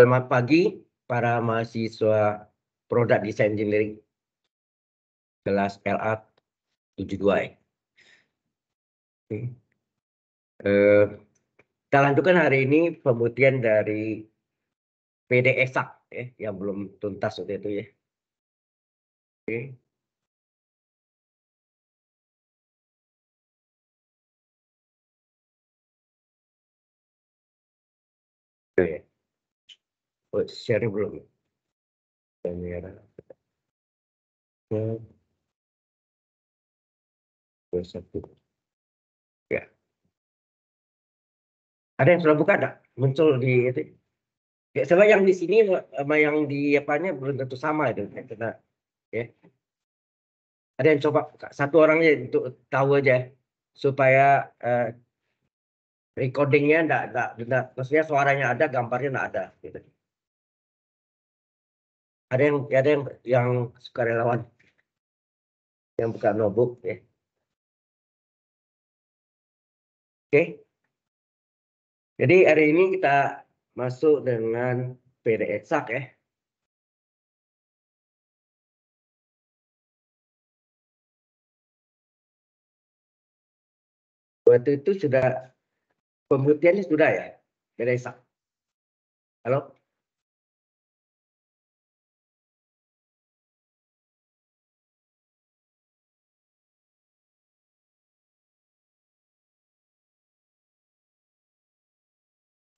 Selamat pagi para mahasiswa produk desain Engineering kelas LA 72. Oke. Eh, kita lanjutkan hari ini pembuktian dari PD Esak ya, yang belum tuntas waktu itu ya. Oke. Oke. Oh, share belum? Kamera. Ya. Nah. Dua satu. Ya. Ada yang sudah buka ada? Muncul di itu. Ya, sama yang di sini sama yang di apanya belum tentu sama itu. ya. ya. Ada yang coba satu orangnya untuk tahu aja supaya eh, recordingnya enggak, enggak, enggak, maksudnya suaranya ada, gambarnya enggak ada. Gitu ada yang ada yang yang suka relawan yang buka notebook ya. Oke. Jadi hari ini kita masuk dengan PD eksak ya. Waktu itu sudah pembuktiannya sudah ya, PD eksak. Halo?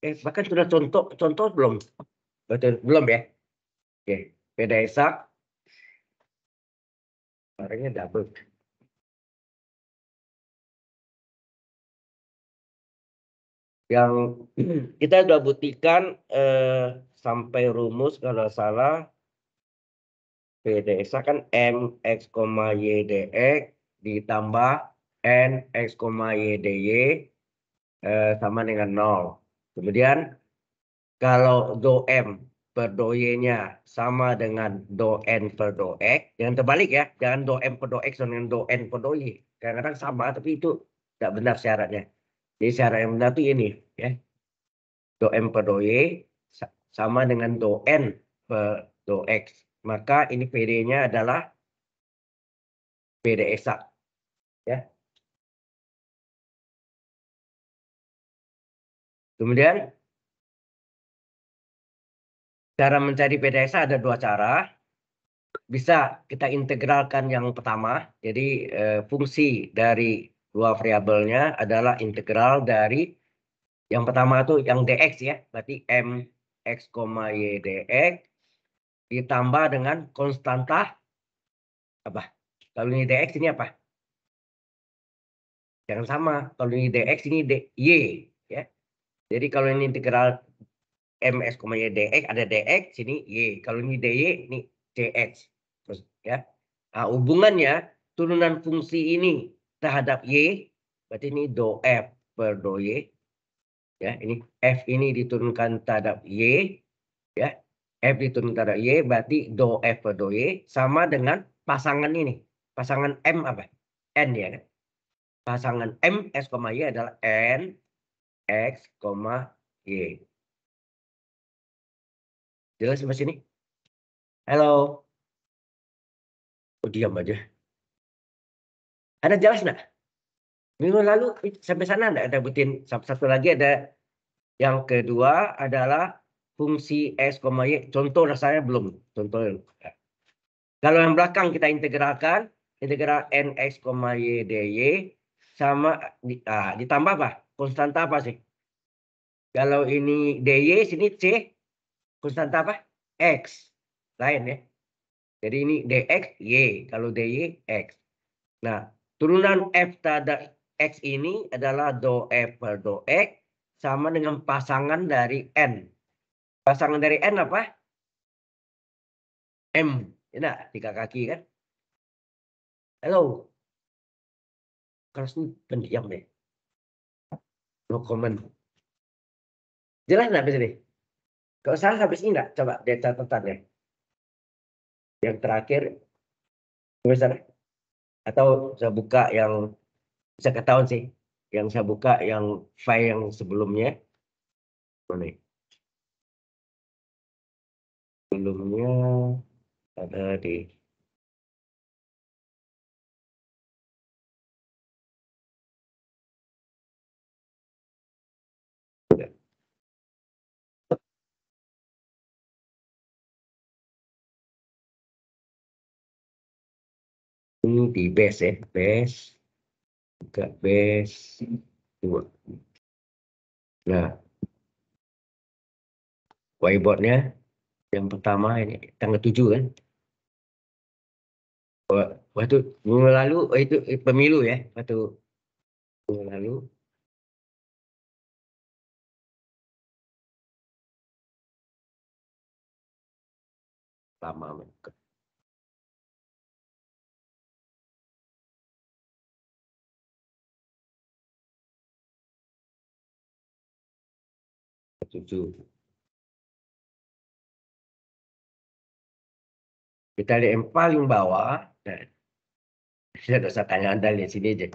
eh, bahkan sudah contoh contoh belum oh, belum ya oke beda esak barangnya double yang kita sudah buktikan eh, sampai rumus kalau salah PDSA kan MX, YDX e ditambah NX, YDY eh, sama dengan 0 Kemudian kalau do M per do Y-nya sama dengan do N per do X, jangan terbalik ya, jangan do M per do X dengan do N per do Y. Kadang-kadang sama, tapi itu tidak benar syaratnya. Jadi syarat yang benar itu ini, ya. Do M per do Y sama dengan do N per do X. Maka ini PD-nya adalah PD eksak. Ya, Kemudian cara mencari PDSA ada dua cara. Bisa kita integralkan yang pertama, jadi eh, fungsi dari dua variabelnya adalah integral dari yang pertama itu yang dx ya, berarti m x, y dx ditambah dengan konstanta apa? Kalau ini dx ini apa? Jangan sama. Kalau ini dx ini dy. Jadi kalau ini integral ms, y dx ada dx sini y. Kalau ini dy ini dx. Terus ya. Nah, hubungannya turunan fungsi ini terhadap y berarti ini do f per do y. Ya, ini f ini diturunkan terhadap y. Ya, f diturunkan terhadap y berarti do f per do y sama dengan pasangan ini. Pasangan m apa? n ya kan? Pasangan m s, y adalah n X, Y. Jelas di sini? Halo. Oh, diam aja. Ada jelas nggak? Minggu lalu sampai sana nggak ada butin. Satu lagi ada yang kedua adalah fungsi X, Y. Contoh rasanya belum. Contoh. Kalau yang belakang kita integralkan, integral NX, Y, DY sama ah, ditambah apa? konstanta apa sih? Kalau ini DY, sini C, konstanta apa? X. Lain ya. Jadi ini DX, Y. Kalau DY, X. Nah, turunan F terhadap X ini adalah do F per do X sama dengan pasangan dari N. Pasangan dari N apa? M. nah, tiga kaki kan? Halo. Kalau pendiam deh. No comment. Jelas nggak habis ini? Kalau salah habis ini nggak? Coba dia catatannya. Yang terakhir, misalnya, atau saya buka yang bisa ketahuan sih, yang saya buka yang file yang sebelumnya. Mana? Sebelumnya ada di ini di base ya base juga base dua nah whiteboardnya yang pertama ini tanggal tujuh kan waktu minggu lalu oh, itu eh, pemilu ya waktu minggu lalu lama mendekat 7. Kita lihat yang paling bawah. Nah, saya tak usah tanya Anda, lihat sini aja.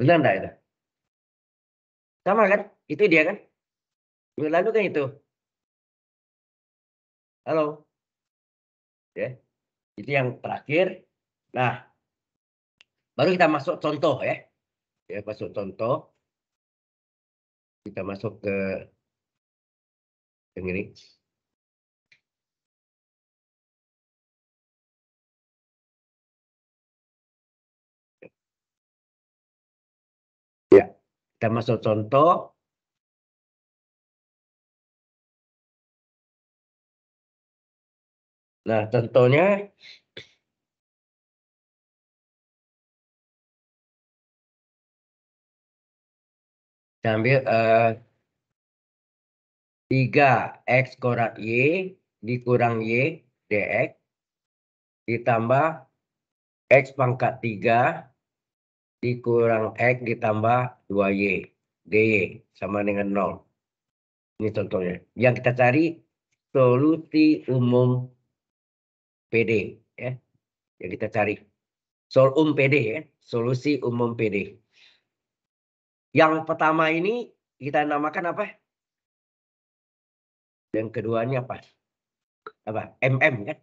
Benar tak itu? Sama kan? Itu dia kan? Minggu lalu kan itu. Halo. Ya. Itu yang terakhir. Nah, baru kita masuk contoh ya. Ya, masuk contoh. Kita masuk ke yang ini ya kita masuk contoh Nah, contohnya ambil uh, 3 X korat Y dikurang Y DX ditambah X pangkat 3 dikurang X ditambah 2Y DY sama dengan 0. Ini contohnya. Yang kita cari solusi umum PD. ya Yang kita cari. Sol um PD ya. Solusi umum PD. Yang pertama ini kita namakan apa? yang keduanya apa apa mm kan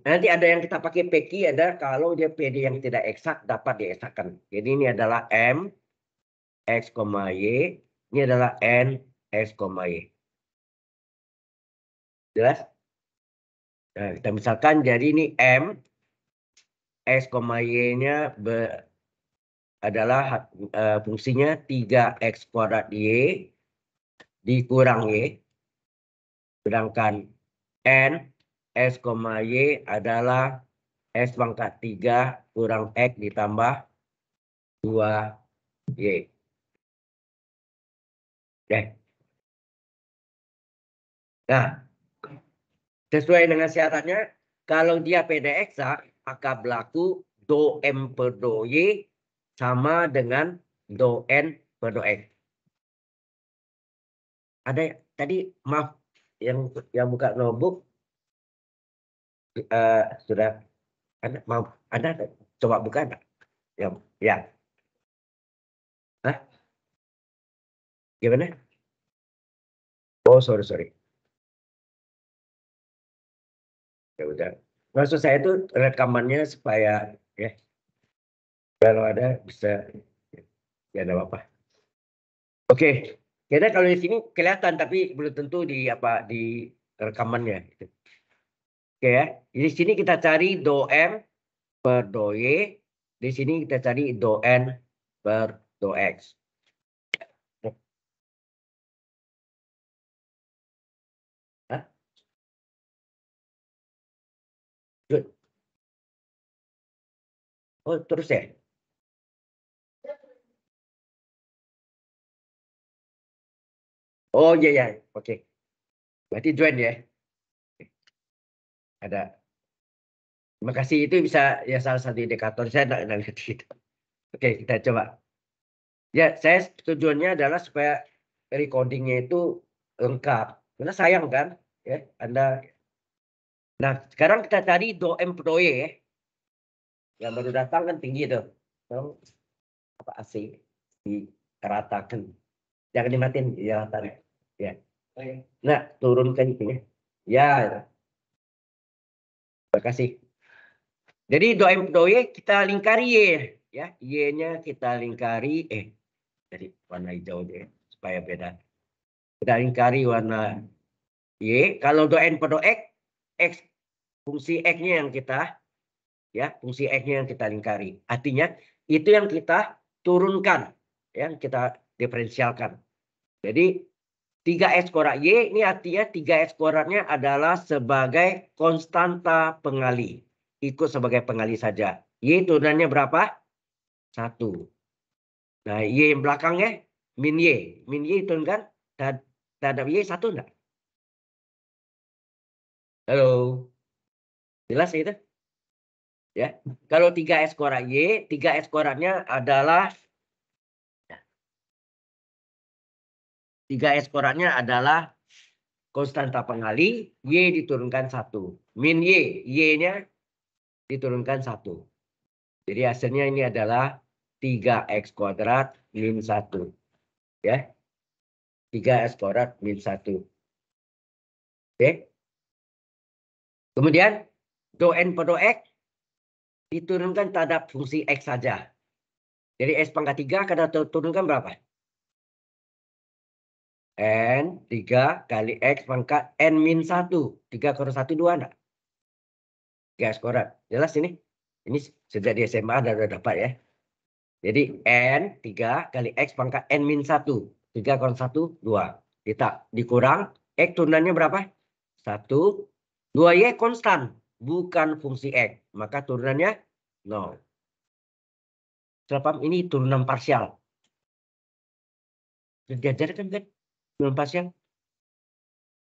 nanti ada yang kita pakai PQ ada kalau dia PD yang tidak eksak dapat diesakan. jadi ini adalah M X, Y ini adalah N X, Y jelas nah, kita misalkan jadi ini M X, Y nya adalah uh, fungsinya 3X kuadrat Y dikurang Y Sedangkan N, S, Y adalah S pangkat 3 kurang X ditambah 2Y. Oke. Nah, sesuai dengan syaratnya, kalau dia PDX, maka berlaku do M per do Y sama dengan do N per do X. Ada tadi, maaf, yang yang buka notebook uh, sudah anda mau anda coba buka enggak? Ya, ya. Hah? Gimana? Oh, sorry, sorry. Ya udah. Maksud saya itu rekamannya supaya ya kalau ada bisa ya ada ya, apa-apa. Oke. Okay. Kira kalau di sini kelihatan tapi belum tentu di apa di rekamannya. Gitu. Oke ya. Di sini kita cari do m per do y. Di sini kita cari do n per do x. Good. Oh, terus ya. Oh iya ya, oke. Okay. Berarti join ya. Ada. Terima kasih itu bisa ya salah satu indikator saya nak lihat itu. Oke, kita coba. Ya, saya tujuannya adalah supaya recordingnya itu lengkap. Karena sayang kan, ya Anda. Nah, sekarang kita cari do employee ya. Yang baru datang kan tinggi tuh. Tolong apa AC diratakan. Jangan dimatiin, ya, tarik ya nah turunkan ke itu ya ya terima kasih jadi doa doa kita lingkari ya, ya y-nya kita lingkari eh jadi warna hijau deh ya, supaya beda kita lingkari warna y kalau N pada x x fungsi x-nya yang kita ya fungsi x-nya yang kita lingkari artinya itu yang kita turunkan yang kita diferensialkan jadi 3S kuadrat Y ini artinya 3S kuadratnya adalah sebagai konstanta pengali. Ikut sebagai pengali saja. Y turunannya berapa? 1. Nah, Y yang belakangnya min Y. Min Y turun kan? Terhadap Y 1 enggak? Halo. Jelas ya itu? Ya. Kalau 3S kuadrat Y, 3S kuadratnya adalah Tiga S adalah konstanta pengali, Y diturunkan satu Min Y, Y-nya diturunkan satu Jadi hasilnya ini adalah 3X kuadrat min satu Ya. tiga x kuadrat min 1. Oke. Kemudian, do N per do X diturunkan terhadap fungsi X saja. Jadi S pangkat tiga kada turunkan berapa? N 3 kali X pangkat N min 1. 3 kurang 1, 2 enggak? Ya, koran. Jelas ini? Ini sejak di SMA ada udah dapat ya. Jadi N 3 kali X pangkat N min 1. 3 kurang 1, 2. Kita dikurang. X turunannya berapa? 1. 2Y konstan. Bukan fungsi X. Maka turunannya 0. Setelah ini turunan parsial. Diajarkan kan? belum pasien kan?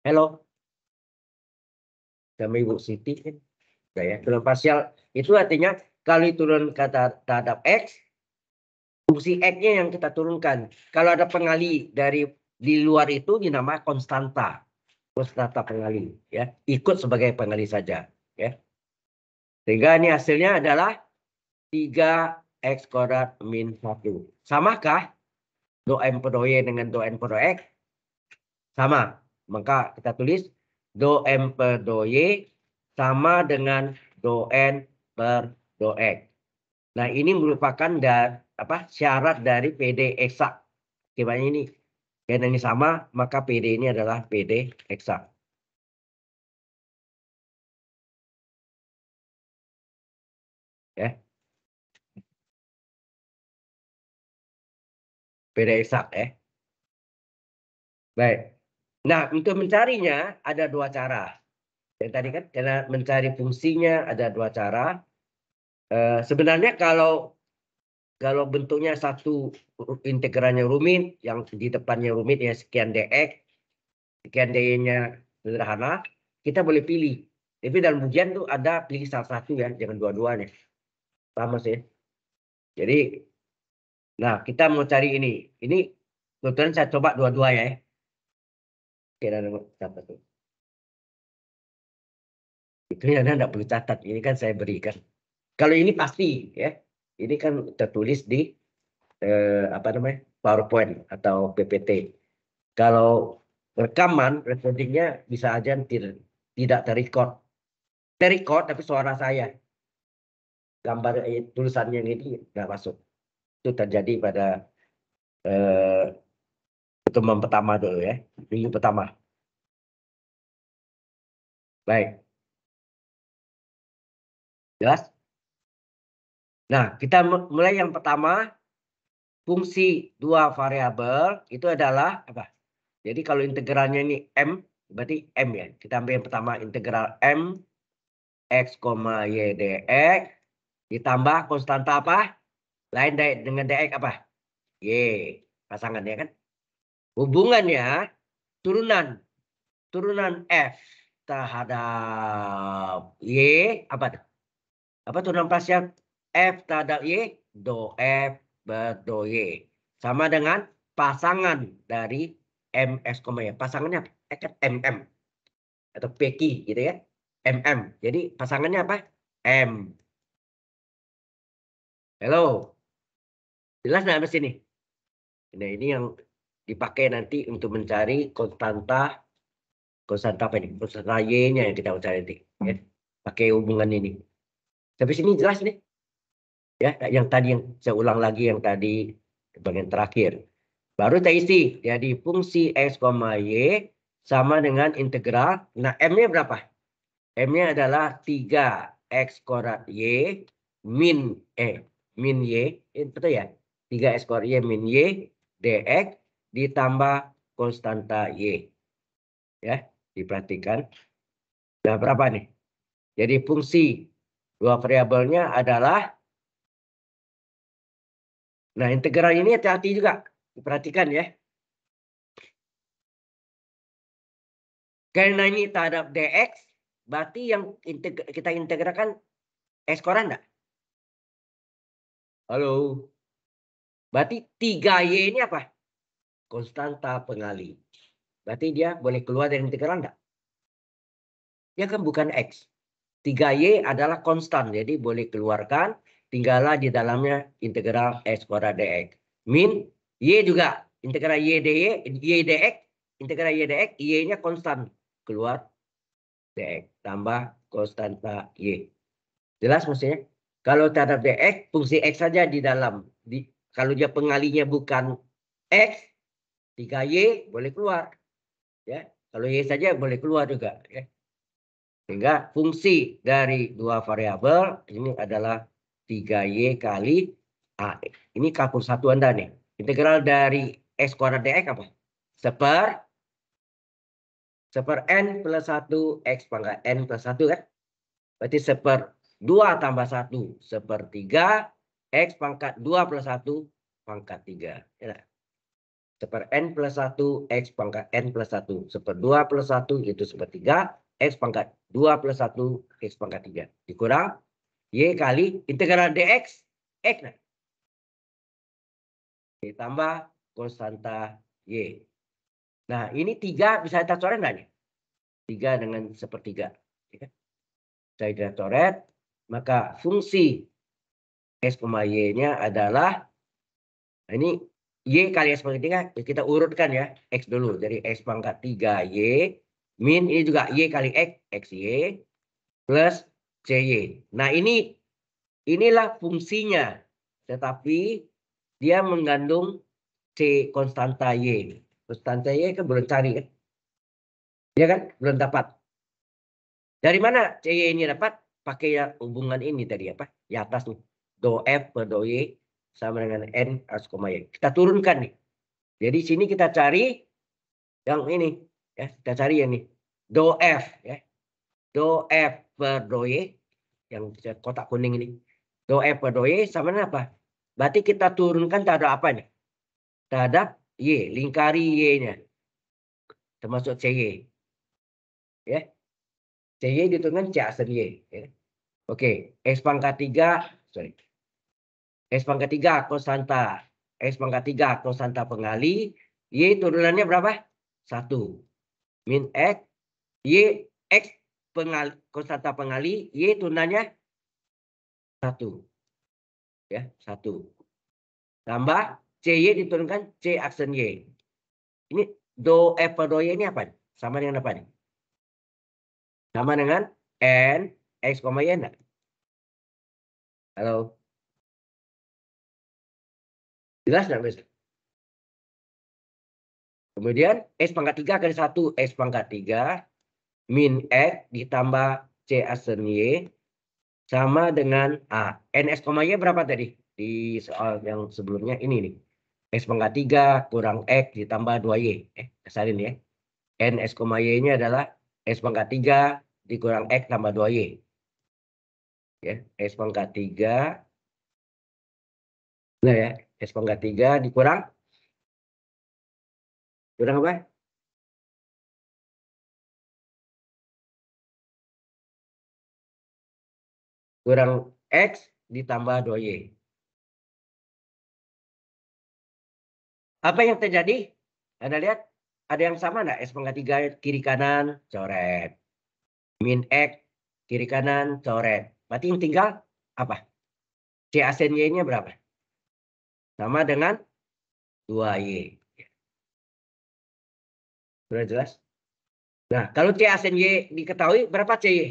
halo sama Ibu Siti saya turun parsial itu artinya kali turun kata terhadap X fungsi X-nya yang kita turunkan kalau ada pengali dari di luar itu dinamakan konstanta konstanta pengali ya ikut sebagai pengali saja ya sehingga ini hasilnya adalah 3 X kuadrat min 1 samakah do M per do Y dengan do N per do X sama. Maka kita tulis do m per do y sama dengan do n per do x. Nah, ini merupakan dar, apa syarat dari PD eksak. Akibatnya ini Karena ini sama, maka PD ini adalah PD eksak. Ya. PD eksak ya. Baik. Nah, untuk mencarinya ada dua cara. Yang tadi kan mencari fungsinya ada dua cara. E, sebenarnya kalau kalau bentuknya satu integrannya rumit, yang di depannya rumit ya sekian dx, sekian dy-nya sederhana, kita boleh pilih. Tapi dalam ujian tuh ada pilih salah satu ya, jangan dua-duanya. lama ya? sih. Jadi, nah kita mau cari ini. Ini kebetulan saya coba dua-duanya ya kira-kira dapat itu. Itu yang Anda tidak perlu catat, ini kan saya berikan. Kalau ini pasti ya, ini kan tertulis di eh, apa namanya PowerPoint atau PPT. Kalau rekaman, recordingnya bisa aja tidak, tidak terrecord. Terrecord tapi suara saya. Gambar eh, tulisannya ini nggak masuk. Itu terjadi pada eh, pertemuan pertama dulu ya, minggu pertama. Baik. Jelas? Nah, kita mulai yang pertama, fungsi dua variabel itu adalah apa? Jadi kalau integralnya ini M, berarti M ya. Kita ambil yang pertama integral M, X, Y, DX, ditambah konstanta apa? Lain dengan DX apa? Y, pasangannya kan? hubungannya turunan turunan F terhadap Y apa tuh? Apa turunan pasca F terhadap Y? Do F berdo Y. Sama dengan pasangan dari MS, ya. Pasangannya apa? MM. Atau PQ gitu ya. MM. Jadi pasangannya apa? M. Hello. Jelas nggak mas ini Nah ini yang dipakai nanti untuk mencari konstanta konstanta apa ini konstanta y-nya yang kita cari nanti ya hmm. pakai hubungan ini tapi sini jelas nih ya yang tadi yang saya ulang lagi yang tadi bagian terakhir baru saya isi jadi fungsi x, y sama dengan integral nah m-nya berapa m-nya adalah 3 x kuadrat y min eh min y itu eh, ya 3 x kuadrat y min y dx ditambah konstanta Y. Ya, diperhatikan. Nah, berapa nih? Jadi fungsi dua variabelnya adalah Nah, integral ini hati-hati juga. Diperhatikan ya. Karena ini terhadap dx, berarti yang integ kita integrakan x koran enggak? Halo. Berarti 3y ini apa? konstanta pengali. Berarti dia boleh keluar dari integral enggak? Dia kan bukan X. 3Y adalah konstan, jadi boleh keluarkan, tinggallah di dalamnya integral X kuadrat dx. Min, Y juga, integral Y dy, Y dx, integral Y dx, Y-nya konstan, keluar dx, tambah konstanta Y. Jelas maksudnya? Kalau terhadap dx, fungsi x saja di dalam. Di, kalau dia pengalinya bukan x, 3Y boleh keluar. Ya, kalau Y saja boleh keluar juga. Ya. Sehingga fungsi dari dua variabel ini adalah 3Y kali A. Ini kalkul satu Anda nih. Integral dari X kuadrat DX apa? Seper seper N plus satu X pangkat N plus satu kan? Berarti seper dua tambah satu seper 3 X pangkat dua plus satu pangkat tiga. Ya, seper n plus 1, x pangkat n plus 1. Seper 2 plus 1 itu seper 3, x pangkat 2 plus 1, x pangkat 3. Dikurang y kali integral dx, x. Nah. Ditambah konstanta y. Nah ini 3 bisa kita coret nggak nih? 3 dengan seper 3 Saya tidak coret, maka fungsi x, y-nya adalah nah ini Y kali X pangkat 3, kita urutkan ya. X dulu, dari X pangkat 3Y. Min ini juga Y kali X, X, Y. Plus c y Nah ini, inilah fungsinya. Tetapi dia mengandung C konstanta Y. Konstanta Y kan belum cari kan? Ya kan? Belum dapat. Dari mana c y ini dapat? Pakai hubungan ini tadi apa? Di atas nih. Do F per do Y sama dengan N as koma Y. Kita turunkan nih. Jadi sini kita cari yang ini. ya Kita cari yang ini. Do F. Ya. Do F per do Y. Yang kotak kuning ini. Do F per do Y sama dengan apa? Berarti kita turunkan terhadap apanya? Terhadap Y. Lingkari Y-nya. Termasuk CY. Ya. CY diturunkan C asal Y. Ya. Oke. X pangkat 3. Sorry x pangkat 3 kosanta x pangkat 3 kosanta pengali. Y turunannya berapa? 1. Min X. Y X pengali, pengali. Y turunannya 1. Ya, 1. Tambah CY diturunkan C aksen Y. Ini do F per do Y ini apa? Sama dengan apa nih? Sama dengan N X, Y enggak? Halo? Jelas nggak, Mister? Kemudian S pangkat 3 kali 1. S pangkat 3 min X ditambah C asen Y sama dengan A. NS, Y berapa tadi? Di soal yang sebelumnya ini nih. X pangkat 3 kurang X ditambah 2Y. Eh, kesalin ya. NS, Y-nya adalah S pangkat 3 dikurang X tambah 2Y ya S pangkat 3 Nah ya S pangkat 3 dikurang. Kurang apa? Kurang X ditambah 2Y. Apa yang terjadi? Anda lihat ada yang sama enggak? S pangkat 3 kiri kanan coret. Min X kiri kanan coret. Berarti yang tinggal apa? C y nya berapa? Sama dengan 2Y. Sudah jelas? Nah, kalau C asen Y diketahui, berapa C Y?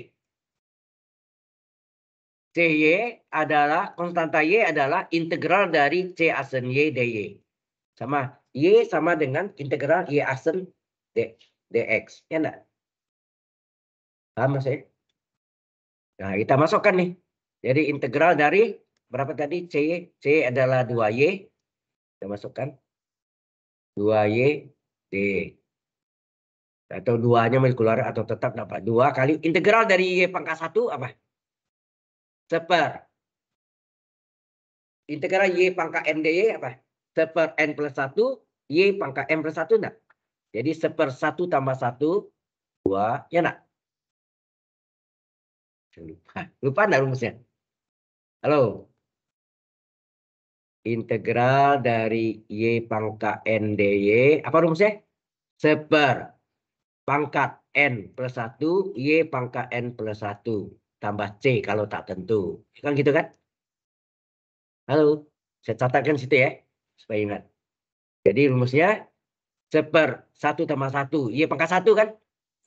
c Y adalah, konstanta Y adalah integral dari C asen Y DY. Sama, Y sama dengan integral Y asen D, DX. Ya enggak? Paham mas Nah, kita masukkan nih. Jadi integral dari berapa tadi C? C adalah 2Y. Kita masukkan. 2Y D. Atau duanya keluar atau tetap dapat. dua kali integral dari Y pangkat satu apa? Seper. Integral Y pangkat N D Y apa? Seper N plus 1. Y pangkat M plus 1 enggak? Jadi seper 1 tambah 1. 2. Ya enggak? Lupa. Lupa enggak rumusnya? Halo integral dari Y pangkat N DY. Apa rumusnya? Seper pangkat N plus satu Y pangkat N plus satu Tambah C kalau tak tentu. Kan gitu kan? Halo, saya catatkan situ ya. Supaya ingat. Jadi rumusnya seper satu tambah satu Y pangkat satu kan?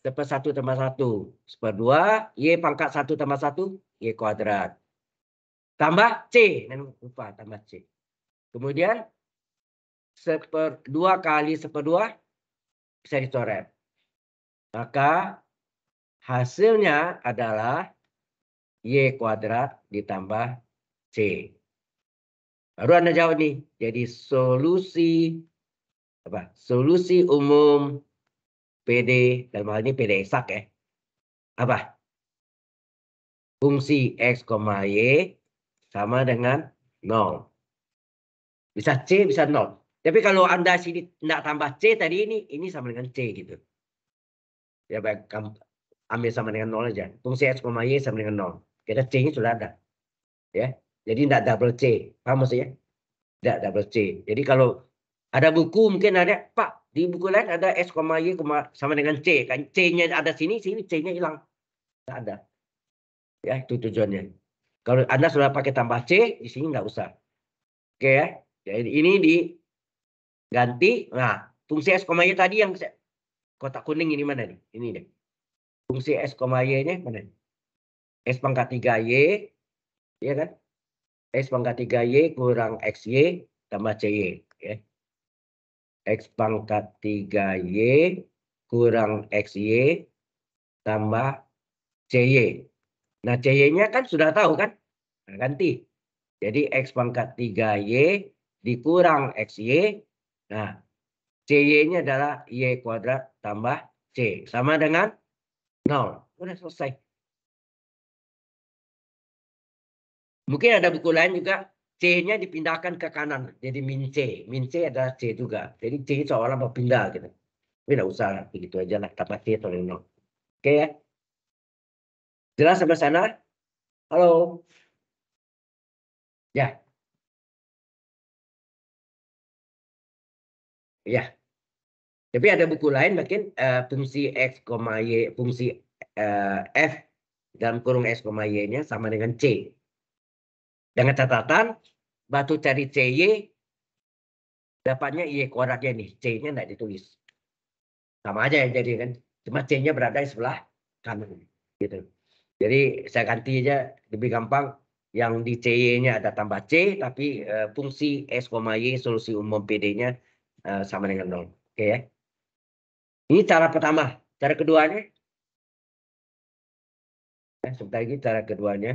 Seper satu tambah satu Seper dua Y pangkat satu tambah satu Y kuadrat. Tambah C. Dan nah, lupa tambah C. Kemudian seper, dua kali seper dua bisa dicoret. Maka hasilnya adalah Y kuadrat ditambah C. Baru Anda jawab nih. Jadi solusi apa? Solusi umum PD dalam hal ini PD eksak ya. Apa? Fungsi X, Y sama dengan 0. Bisa C, bisa 0. Tapi kalau Anda sini tidak tambah C tadi ini, ini sama dengan C gitu. Ya baik, ambil sama dengan 0 aja. Fungsi X, Y sama dengan 0. Kita c ini sudah ada. Ya, jadi tidak double C. Paham maksudnya? Tidak double C. Jadi kalau ada buku mungkin ada, Pak, di buku lain ada S, Y sama dengan C. Kan C-nya ada sini, sini C-nya hilang. Tidak ada. Ya, itu tujuannya. Kalau Anda sudah pakai tambah C, di sini nggak usah. Oke ya. Jadi ya, ini diganti. Nah, fungsi S, Y tadi yang kotak kuning ini mana nih? Ini deh. Fungsi S, Y-nya mana nih? S pangkat 3Y, ya kan? S pangkat 3Y kurang X, Y tambah CY. Ya. X pangkat 3Y kurang X, Y tambah C, Y. Nah, C, y nya kan sudah tahu kan? Nah, ganti. Jadi X pangkat 3Y dikurang XY. Nah, CY-nya adalah Y kuadrat tambah C. Sama dengan 0. Udah selesai. Mungkin ada buku lain juga. C-nya dipindahkan ke kanan. Jadi min C. Min C adalah C juga. Jadi C seolah berpindah gitu. Tapi tidak usah. Begitu aja lah. Tambah C atau 0. Oke okay, ya. Jelas sampai sana? Halo. Ya. ya. Tapi ada buku lain mungkin uh, fungsi x, y, fungsi uh, f dalam kurung x, y-nya sama dengan c. Dengan catatan batu cari cy dapatnya y kuadratnya nih, c-nya tidak ditulis. Sama aja yang jadi kan, cuma c-nya berada di sebelah kanan gitu. Jadi saya ganti aja lebih gampang yang di CY-nya ada tambah C tapi uh, fungsi S, Y solusi umum PD-nya Eh, sama dengan nol. Oke ya. Ini cara pertama. Cara keduanya. Eh, sebentar lagi cara keduanya.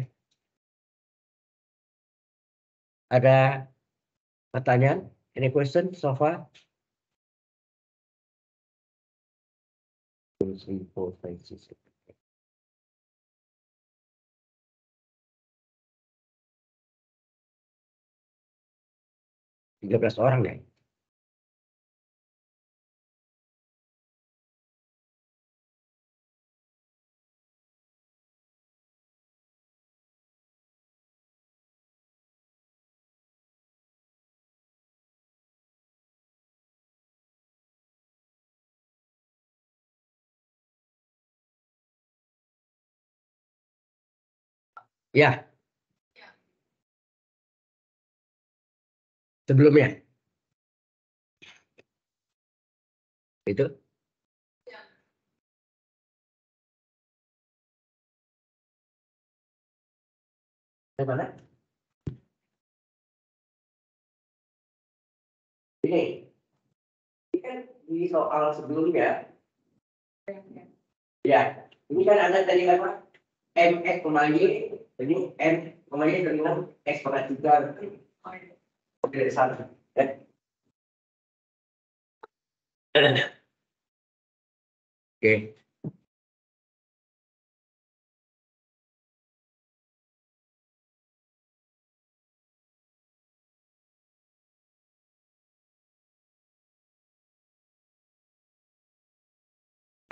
Ada pertanyaan? ini question so far? Tiga belas orang ya. Ya. Sebelumnya. Itu. Ini. Ini kan di soal sebelumnya. Iya. Ya. Ini kan Anda tadi kan, Pak? mx koma y jadi n koma y dengan x pangkat tiga dari sana oke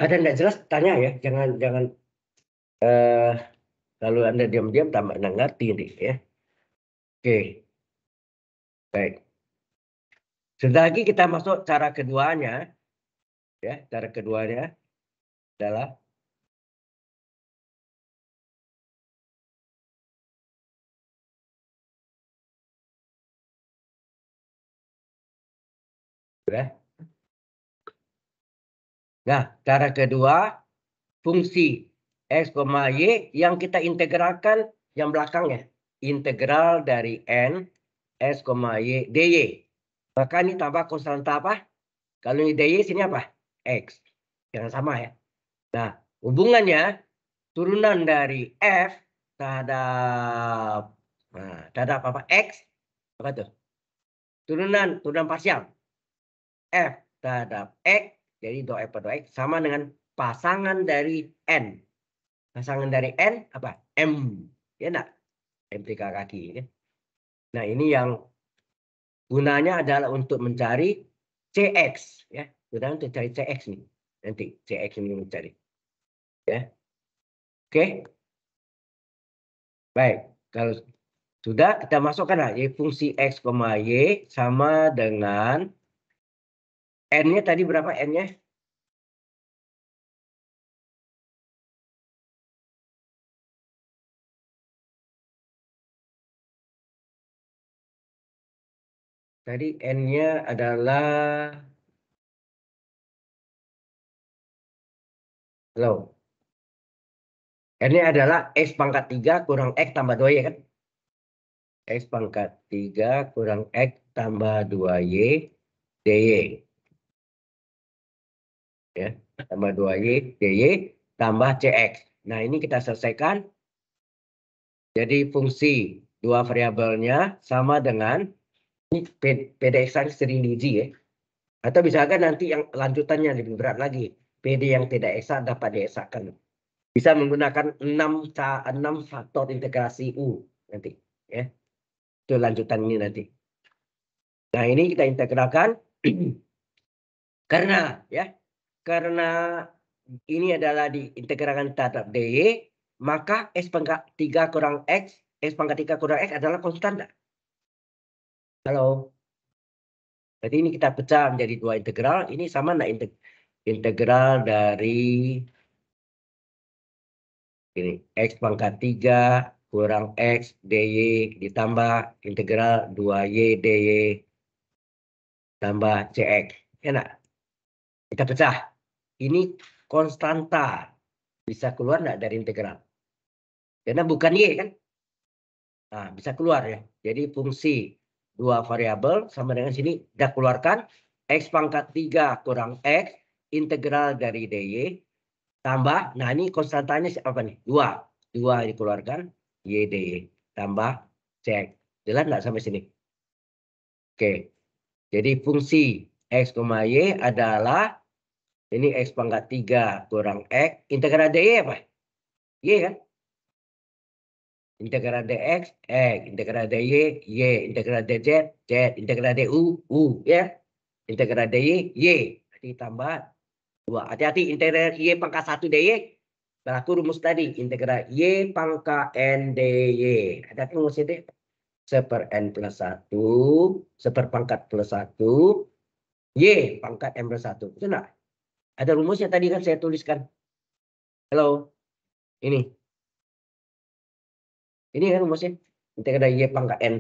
Ada yang tidak jelas tanya ya, jangan jangan Uh, kalau Anda diam-diam tambah Anda ngerti ya. Oke. Baik. Sebentar lagi kita masuk cara keduanya. Ya, cara keduanya adalah ya. Nah, cara kedua fungsi X, Y yang kita integralkan yang belakangnya. Integral dari N, S, Y, DY. Maka ini tambah konstanta apa? Kalau ini DY, sini apa? X. jangan sama ya. Nah, hubungannya turunan dari F terhadap nah, terhadap apa X apa tuh turunan turunan parsial F terhadap X jadi do F per do X sama dengan pasangan dari N Pasangan dari N apa? M. Ya nak m tiga kaki. Ya. Nah ini yang gunanya adalah untuk mencari CX. ya Gunanya untuk cari CX nih. Nanti CX ini mencari. Ya. Oke. Baik. Kalau sudah kita masukkan aja fungsi X, Y sama dengan N-nya tadi berapa N-nya? Tadi N-nya adalah Halo. N-nya adalah X pangkat 3 kurang X tambah 2Y kan? X pangkat 3 kurang X tambah 2Y DY. Ya, tambah 2Y DY tambah CX. Nah ini kita selesaikan. Jadi fungsi dua variabelnya sama dengan ini ekstra sering diuji ya. Atau misalkan nanti yang lanjutannya lebih berat lagi. PD yang tidak esa dapat diesakan. Bisa menggunakan 6, 6 faktor integrasi U nanti. ya Itu lanjutan ini nanti. Nah ini kita integralkan karena ya karena ini adalah diintegralkan terhadap D, maka S pangkat 3 kurang X, S pangkat 3 kurang X adalah konstanta. Halo. Jadi ini kita pecah menjadi dua integral. Ini sama nggak integral dari ini x pangkat 3 kurang x dy ditambah integral 2y dy tambah cx. Enak. Ya kita pecah. Ini konstanta. Bisa keluar nggak dari integral? Karena bukan y kan? Nah, bisa keluar ya. Jadi fungsi dua variabel sama dengan sini kita keluarkan x pangkat 3 kurang x integral dari dy tambah nah ini konstantanya apa nih dua dua dikeluarkan y dy tambah cek jelas nggak sampai sini oke jadi fungsi x, koma y adalah ini x pangkat 3 kurang x integral dy apa y kan integral dx, x, integral dy, y, integral dz, z, integral du, u, ya. Integral dy, y. Jadi tambah Wah, Hati-hati integral y pangkat satu dy berlaku rumus tadi. Integral y pangkat n dy. Ada rumus ini. Ya, seper n plus 1, seper pangkat plus 1, y pangkat n plus 1. itu enggak? Ada rumusnya tadi kan saya tuliskan. Halo. Ini. Ini kan rumusnya. Integral ada Y pangkat N.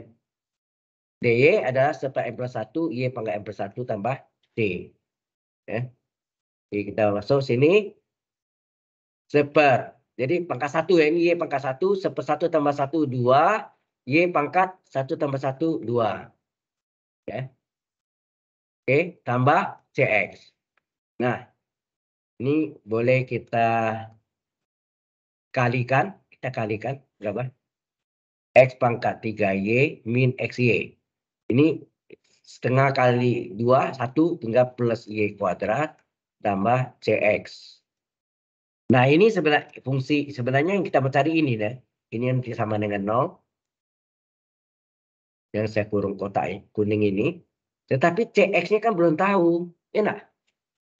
DY adalah serta N plus 1, Y pangkat N plus 1 tambah D. Ya. Jadi kita masuk sini. Seper. Jadi pangkat 1 ya. Ini Y pangkat 1. Seper 1 tambah 1, 2. Y pangkat 1 tambah 1, 2. Ya. Oke. Tambah CX. Nah. Ini boleh kita kalikan. Kita kalikan. Berapa? X pangkat 3Y min XY. Ini setengah kali 2, 1 tinggal plus Y kuadrat tambah CX. Nah ini sebenarnya fungsi sebenarnya yang kita mencari ini. deh ya. Ini yang sama dengan 0. Yang saya kurung kotak kuning ini. Tetapi CX-nya kan belum tahu. Ya Enak.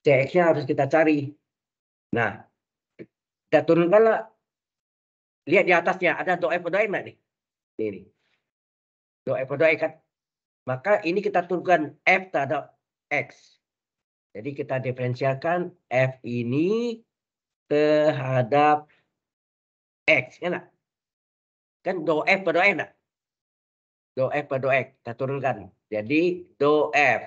CX-nya harus kita cari. Nah, kita turunkanlah. Lihat di atasnya. Ada doa-doa M nih? ini f dua pada kan? maka ini kita turunkan f terhadap x jadi kita diferensialkan f ini terhadap x ya enak kan do f per pada enak do f per do x kita turunkan jadi do f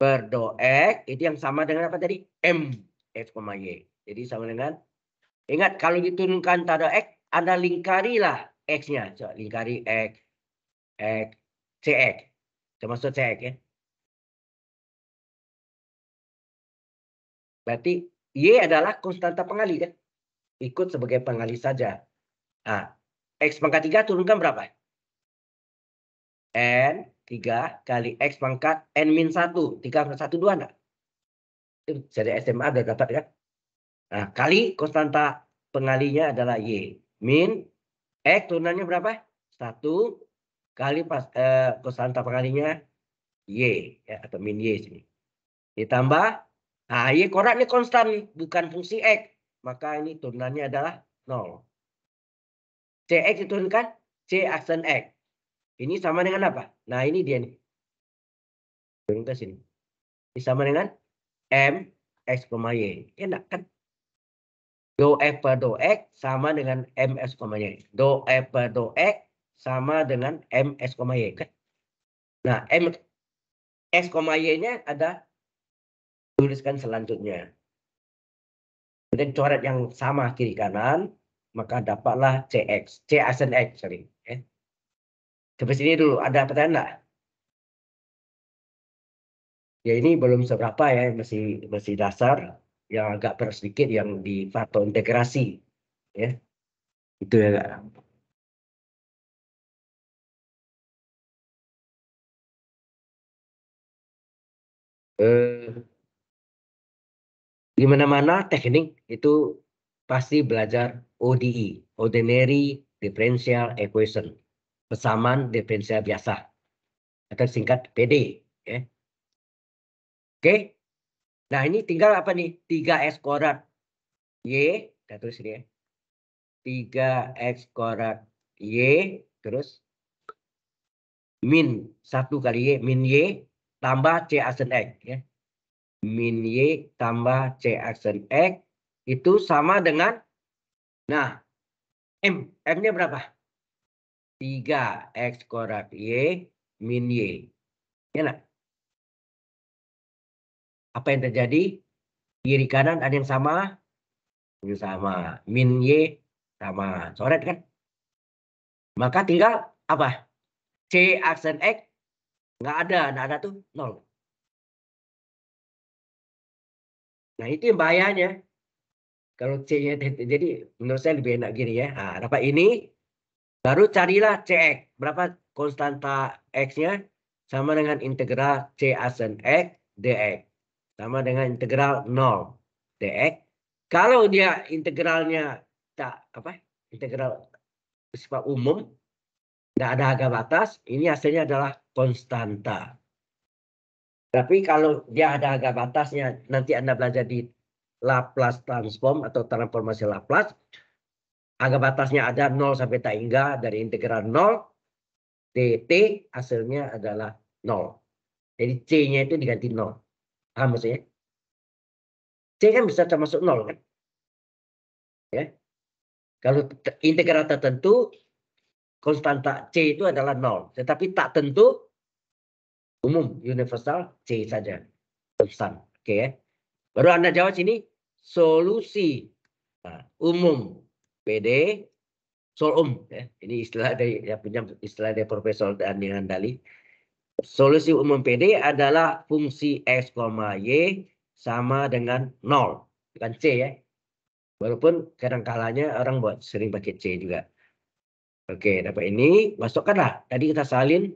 per do x itu yang sama dengan apa tadi m x y jadi sama dengan ingat kalau diturunkan terhadap x anda lingkarilah X-nya, so, lingkari X, X, CX. Termasuk CX ya. Berarti Y adalah konstanta pengali kan? Ya. Ikut sebagai pengali saja. Nah, X pangkat 3 turunkan berapa? N 3 kali X pangkat N min 1. 3 pangkat 1, 2 enggak? Jadi SMA sudah dapat kan? Nah, kali konstanta pengalinya adalah Y. Min X eh, turunannya berapa? 1 kali pas, eh, kosan tanpa kalinya Y ya, atau min Y sini. Ditambah Nah, Y korak ini konstan nih, bukan fungsi X. Maka ini turunannya adalah 0. CX diturunkan C aksen X. Ini sama dengan apa? Nah, ini dia nih. Turun ke sini. Ini sama dengan M, X, Y. Enak kan? do F per X sama dengan MS, Y. F per X sama dengan MS, Y. Kan? Nah, M, S, Y-nya ada tuliskan selanjutnya. Kemudian coret yang sama kiri kanan, maka dapatlah CX. C asen X, sorry. Eh. Sampai sini dulu, ada pertanyaan enggak? Ya ini belum seberapa ya, masih masih dasar yang agak berat sedikit yang di faktor integrasi ya itu ya kak eh, di mana teknik itu pasti belajar ODE, Ordinary Differential Equation, persamaan diferensial biasa, atau singkat PD. Ya. Oke, okay? Nah ini tinggal apa nih? 3X kuadrat. Y, kita tulis ini ya. 3X kuadrat Y, terus min 1 kali Y, min Y tambah C aksen X. Ya. Min Y tambah C aksen X itu sama dengan, nah, M. M-nya berapa? 3X kuadrat Y min Y. Ya nak? apa yang terjadi? Kiri kanan ada yang sama? Yang sama. Min Y sama. Coret kan? Maka tinggal apa? C aksen X nggak ada, nggak ada tuh nol. Nah itu yang bahayanya. Kalau C-nya jadi menurut saya lebih enak gini ya. Nah, dapat ini baru carilah c x Berapa konstanta X-nya sama dengan integral C aksen X dx sama dengan integral 0 dx. Kalau dia integralnya tak apa integral bersifat umum, tidak ada harga batas, ini hasilnya adalah konstanta. Tapi kalau dia ada harga batasnya, nanti Anda belajar di Laplace transform atau transformasi Laplace, harga batasnya ada 0 sampai tak hingga dari integral 0, dt hasilnya adalah 0. Jadi C-nya itu diganti 0. Paham maksudnya? C kan bisa termasuk nol kan? Ya. Kalau integral tak tentu, konstanta C itu adalah nol. Tetapi tak tentu, umum, universal, C saja. Konstan. Oke ya. Baru Anda jawab sini, solusi nah, umum PD, solum. Ya. Ini istilah dari, ya pinjam istilah dari Profesor Daniel Handali Solusi umum PD adalah fungsi X, Y sama dengan 0. Bukan C ya. Walaupun kadang kalanya orang buat sering pakai C juga. Oke, dapat ini. Masukkanlah. Tadi kita salin.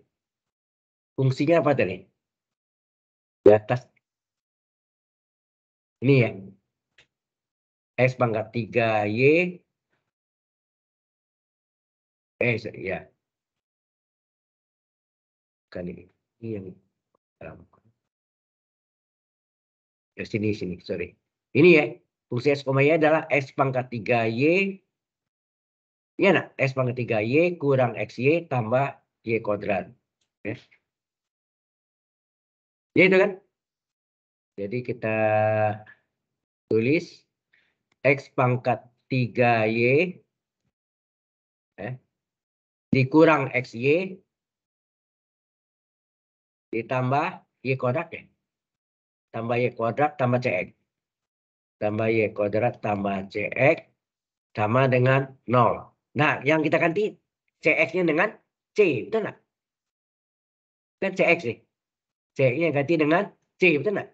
Fungsinya apa tadi? Di atas. Ini ya. X pangkat 3Y. Eh, ya kali ini yang dalam Ya, sini, sini, sorry. Ini ya, fungsi S, Y adalah S pangkat 3Y. Ya, nak S pangkat 3Y kurang XY tambah Y kuadrat. Ya. ya, itu kan. Jadi kita tulis X pangkat 3Y eh, ya. dikurang XY ditambah y kuadrat ya. Tambah y kuadrat tambah cx. Tambah y kuadrat tambah cx sama dengan 0. Nah, yang kita ganti cx-nya dengan c, betul nggak? Kan cx nih. cx-nya ganti dengan c, betul nggak?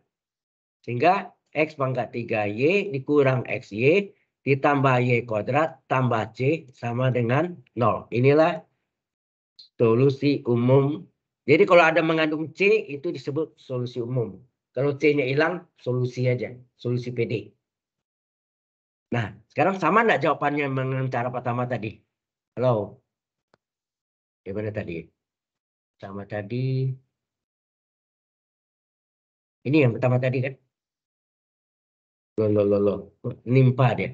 Sehingga x pangkat 3y dikurang xy ditambah y kuadrat tambah c sama dengan 0. Inilah solusi umum jadi kalau ada mengandung C itu disebut solusi umum. Kalau C-nya hilang, solusi aja, solusi PD. Nah, sekarang sama enggak jawabannya mengenai cara pertama tadi? Halo. Gimana tadi? Sama tadi. Ini yang pertama tadi kan? Lo lo lo lo, Nimpa dia.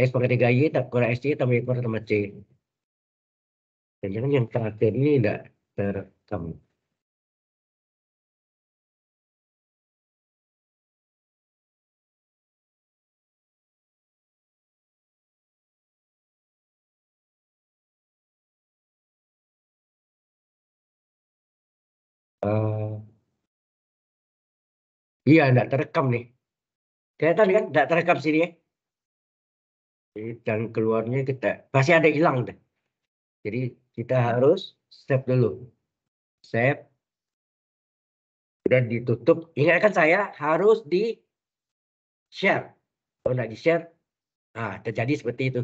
S pakai 3Y, kurang c tambah Y tambah C. Jangan yang terakhir ini enggak kami. Uh, Iya, tidak terekam nih. Kelihatan kan tidak terekam sini ya? dan keluarnya kita, pasti ada hilang deh. Jadi kita harus save dulu. Save. dan ditutup. Ingatkan saya harus di share. Kalau tidak di share, nah, terjadi seperti itu.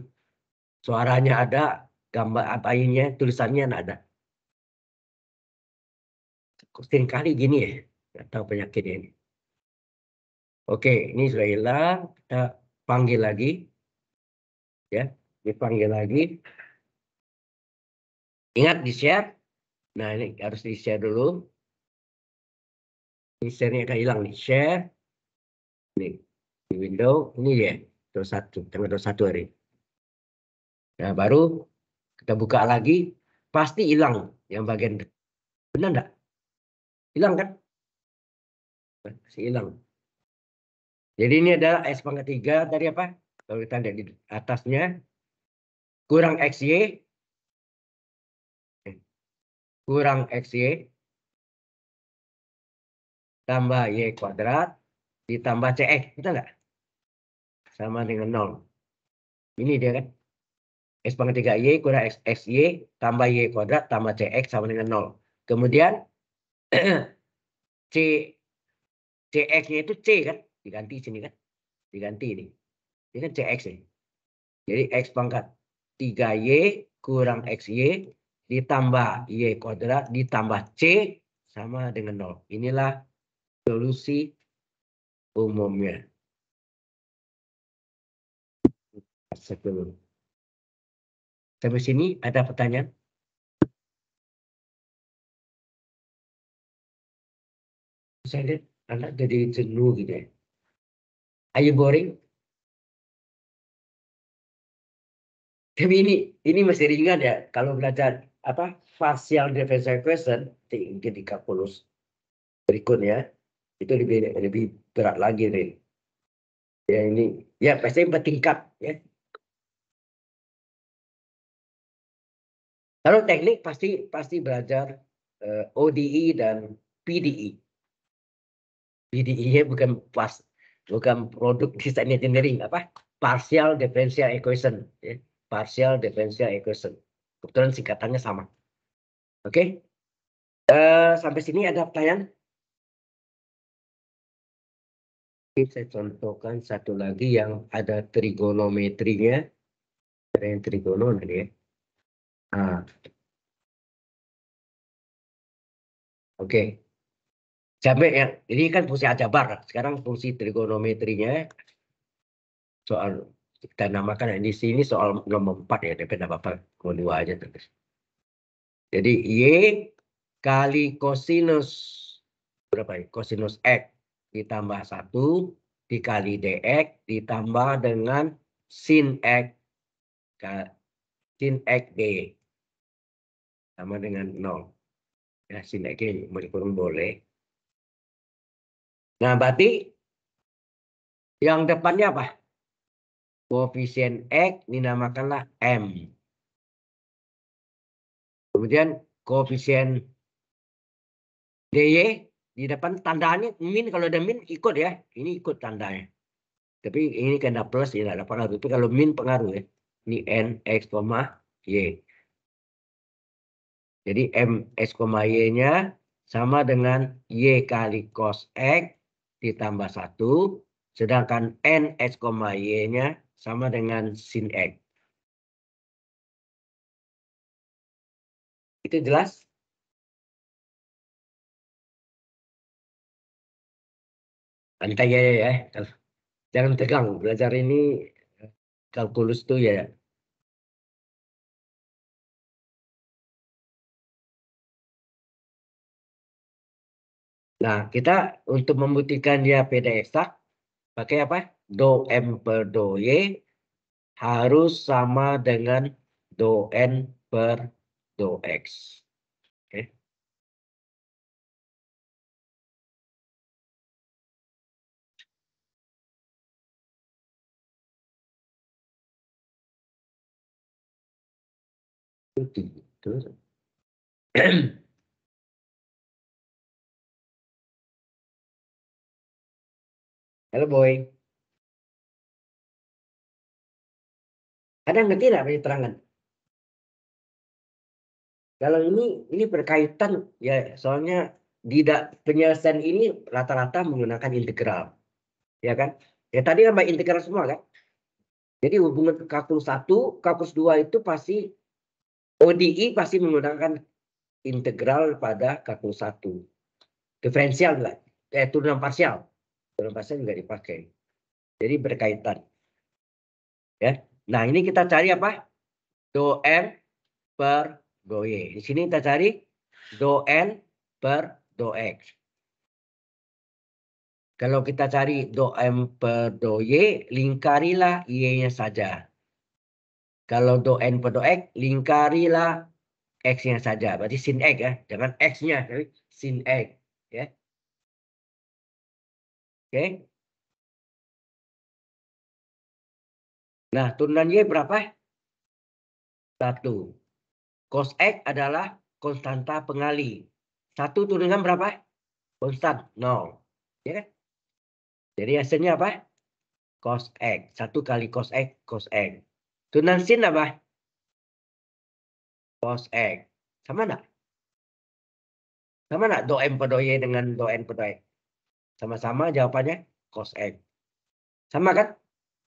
Suaranya ada, gambar apa ininya, tulisannya tidak ada. Kusin kali gini ya, nggak tahu penyakitnya ini. Oke, ini sudah hilang. Kita panggil lagi. Ya, dipanggil lagi. Ingat di-share. Nah, ini harus di-share dulu. Ini share-nya akan hilang nih. Share. Ini di window. Ini ya, 21. Tanggal satu hari. Nah, baru kita buka lagi. Pasti hilang yang bagian. Benar enggak? Hilang kan? Masih hilang. Jadi ini adalah S pangkat 3 dari apa? Kalau kita lihat di atasnya. Kurang XY kurang xy tambah y kuadrat ditambah cx betul nggak sama dengan nol ini dia kan x pangkat 3 y kurang x xy tambah y kuadrat tambah cx sama dengan nol kemudian c cx-nya itu c kan diganti sini kan diganti ini ini kan cx nih jadi x pangkat 3y kurang xy ditambah Y kuadrat ditambah C sama dengan 0. Inilah solusi umumnya. Sebelum. Sampai sini ada pertanyaan? Saya lihat anak jadi jenuh gitu ya. Are you boring? Tapi ini ini masih ringan ya kalau belajar apa facial defense tinggi di kalkulus berikutnya itu lebih lebih berat lagi nih ya ini ya pasti bertingkat ya lalu teknik pasti pasti belajar uh, eh, ODE dan PDE PDE ya, bukan pas bukan produk design engineering apa partial differential equation ya. partial differential equation kebetulan singkatannya sama. Oke, okay? uh, eh, sampai sini ada pertanyaan? saya contohkan satu lagi yang ada trigonometrinya. Ada yang trigonometri. ya. Uh. Oke. Okay. Sampai ya. Ini kan fungsi ajabar. Sekarang fungsi trigonometrinya. Soal kita namakan di sini soal nomor 4 ya DP apa kedua aja terus. Jadi Y kali kosinus berapa ya? Kosinus X ditambah 1 dikali DX ditambah dengan sin X sin X D sama dengan 0. Ya, sin X D kurang boleh. Nah, berarti yang depannya apa? koefisien X dinamakanlah M. Kemudian koefisien DY di depan tandanya min kalau ada min ikut ya. Ini ikut tandanya. Tapi ini kena plus tidak ya, ada pengaruh. Tapi kalau min pengaruh ya. Ini N X, Y. Jadi M X, Y-nya sama dengan Y kali cos X ditambah satu. Sedangkan N X, Y-nya sama dengan sin X. Itu jelas? Santai ya, ya. Jangan tegang, belajar ini eh, kalkulus tuh ya Nah, kita untuk membuktikan dia PD eksak pakai apa? do m per do y harus sama dengan do n per do x. Oke. Okay. Halo boy. Ada yang ngerti tidak bagi terangan? Kalau ini ini berkaitan ya soalnya tidak penyelesaian ini rata-rata menggunakan integral. Ya kan? Ya tadi kan integral semua kan? Jadi hubungan kalkulus satu kalkulus dua itu pasti ODI pasti menggunakan integral pada kalkulus satu Diferensial kayak eh turunan parsial. Turunan parsial juga dipakai. Jadi berkaitan. Ya, Nah, ini kita cari apa? do n per do y Di sini kita cari do n per do x Kalau kita cari do m per do y, lingkarilah y-nya saja. Kalau do n per do x, lingkarilah x-nya saja. Berarti sin x ya, jangan x-nya, tapi sin x. Ya. Oke. Okay. Nah, turunan Y berapa? Satu. Cos X adalah konstanta pengali. Satu turunan berapa? Konstant, nol. Ya kan? Jadi hasilnya apa? Cos X. Satu kali cos X, cos X. Turunan sin apa? Cos X. Sama enggak? Sama enggak do M per do Y dengan do N per do X? Sama-sama jawabannya cos X. Sama kan?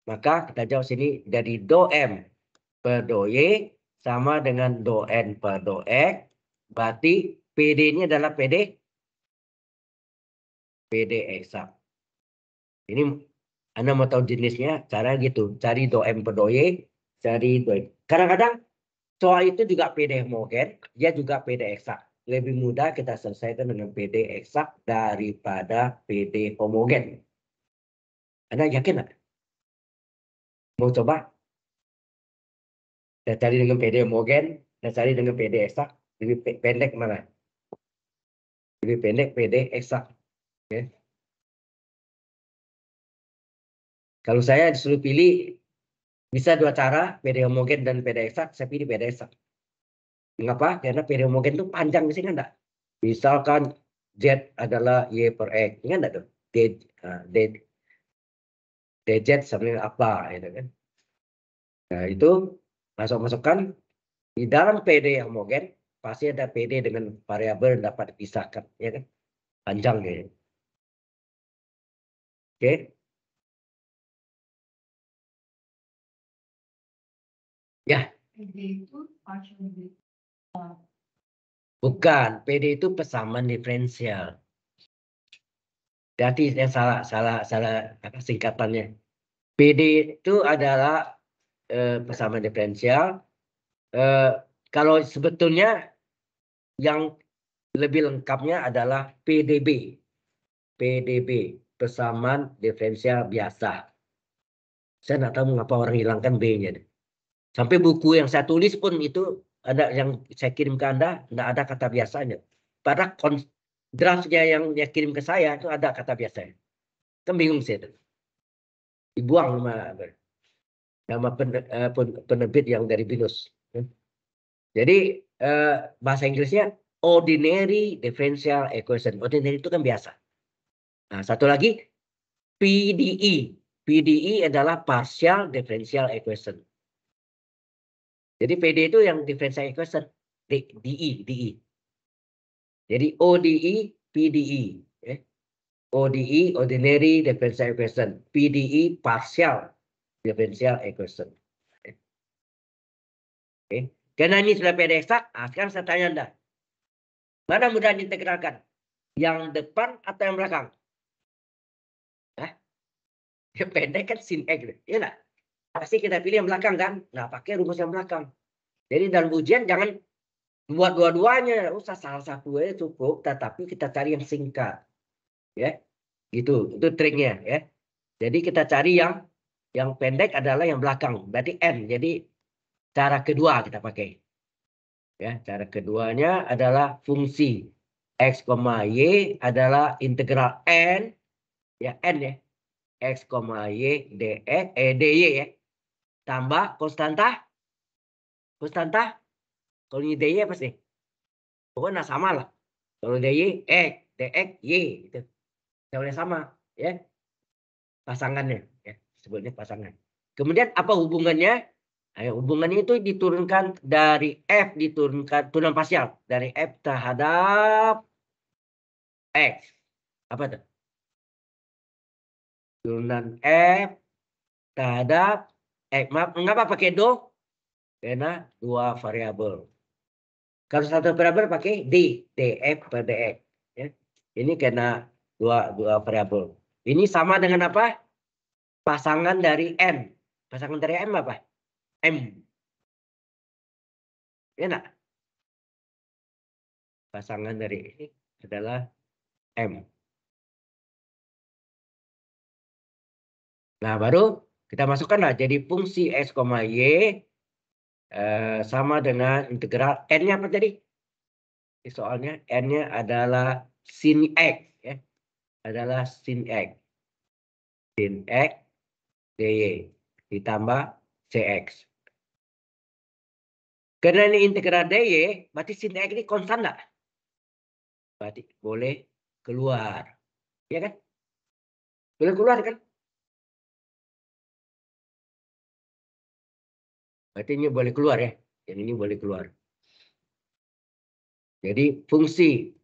Maka kita jawab sini dari jadi M per Do Y sama dengan Do N per Do X. Berarti PD ini adalah PD PD eksak. Ini Anda mau tahu jenisnya, cara gitu. Cari Do M per Do Y, cari Y. Kadang-kadang soal itu juga PD homogen, dia juga PD eksak. Lebih mudah kita selesaikan dengan PD eksak daripada PD homogen. Anda yakin nggak? mau coba saya cari dengan PD homogen saya cari dengan PD eksak lebih pendek mana lebih pendek PD eksak oke okay. kalau saya disuruh pilih bisa dua cara PD homogen dan PD eksak saya pilih PD eksak mengapa karena PD homogen itu panjang di sini enggak misalkan Z adalah Y per X ingat enggak tuh D, uh, ah, gadget sambil apa gitu kan nah itu masuk masukkan di dalam PD yang homogen pasti ada PD dengan variabel dapat dipisahkan ya kan panjang ya oke okay. ya bukan PD itu persamaan diferensial jadi yang salah salah salah singkatannya. PD itu adalah eh, persamaan diferensial. Eh, kalau sebetulnya yang lebih lengkapnya adalah PDB. PDB, persamaan diferensial biasa. Saya tidak tahu mengapa orang hilangkan B-nya. Sampai buku yang saya tulis pun itu ada yang saya kirim ke Anda, tidak ada kata biasanya. Pada draftnya yang dia kirim ke saya itu ada kata biasa. Kan bingung saya itu. Dibuang sama sama eh, penerbit yang dari Binus. Hmm. Jadi eh, bahasa Inggrisnya ordinary differential equation. Ordinary itu kan biasa. Nah, satu lagi PDE. PDE adalah partial differential equation. Jadi PD e itu yang differential equation, DI, DI. E, jadi ODE, PDE. Ya. ODE, Ordinary Differential Equation. PDE, Partial Differential Equation. Ya. Oke. Karena ini sudah PD e eksak, nah sekarang saya tanya Anda. Mana mudah diintegralkan? Yang depan atau yang belakang? Hah? Ya pendek kan sin X. ya lah, Pasti kita pilih yang belakang kan? Nah pakai rumus yang belakang. Jadi dalam ujian jangan buat dua-duanya usah salah satu aja cukup tetapi kita cari yang singkat ya gitu itu triknya ya jadi kita cari yang yang pendek adalah yang belakang berarti n jadi cara kedua kita pakai ya cara keduanya adalah fungsi x, y adalah integral n ya n ya x, y dx eh e dy ya tambah konstanta konstanta kalau ini DY apa sih? Pokoknya sama lah. Kalau DY, e, X, DX, Y. Gitu. boleh sama. ya Pasangannya. Ya. Sebutnya pasangan. Kemudian apa hubungannya? Nah, hubungannya itu diturunkan dari F diturunkan turunan pasial dari F terhadap X. Apa itu? Turunan F terhadap X. Maaf, mengapa pakai do? Karena dua variabel. Kalau satu variabel pakai D, DF per DX. Ya. Ini karena dua, dua variabel. Ini sama dengan apa? Pasangan dari M. Pasangan dari M apa? M. Ya enggak? Pasangan dari ini adalah M. Nah, baru kita masukkanlah jadi fungsi s, Y Eh, sama dengan integral n-nya apa tadi? Soalnya n-nya adalah sin x ya. Adalah sin x. Sin x dy ditambah cx. Karena ini integral dy, berarti sin x ini konstan enggak? Berarti boleh keluar. Ya kan? Boleh keluar kan? Berarti ini boleh keluar ya. Yang ini boleh keluar. Jadi fungsi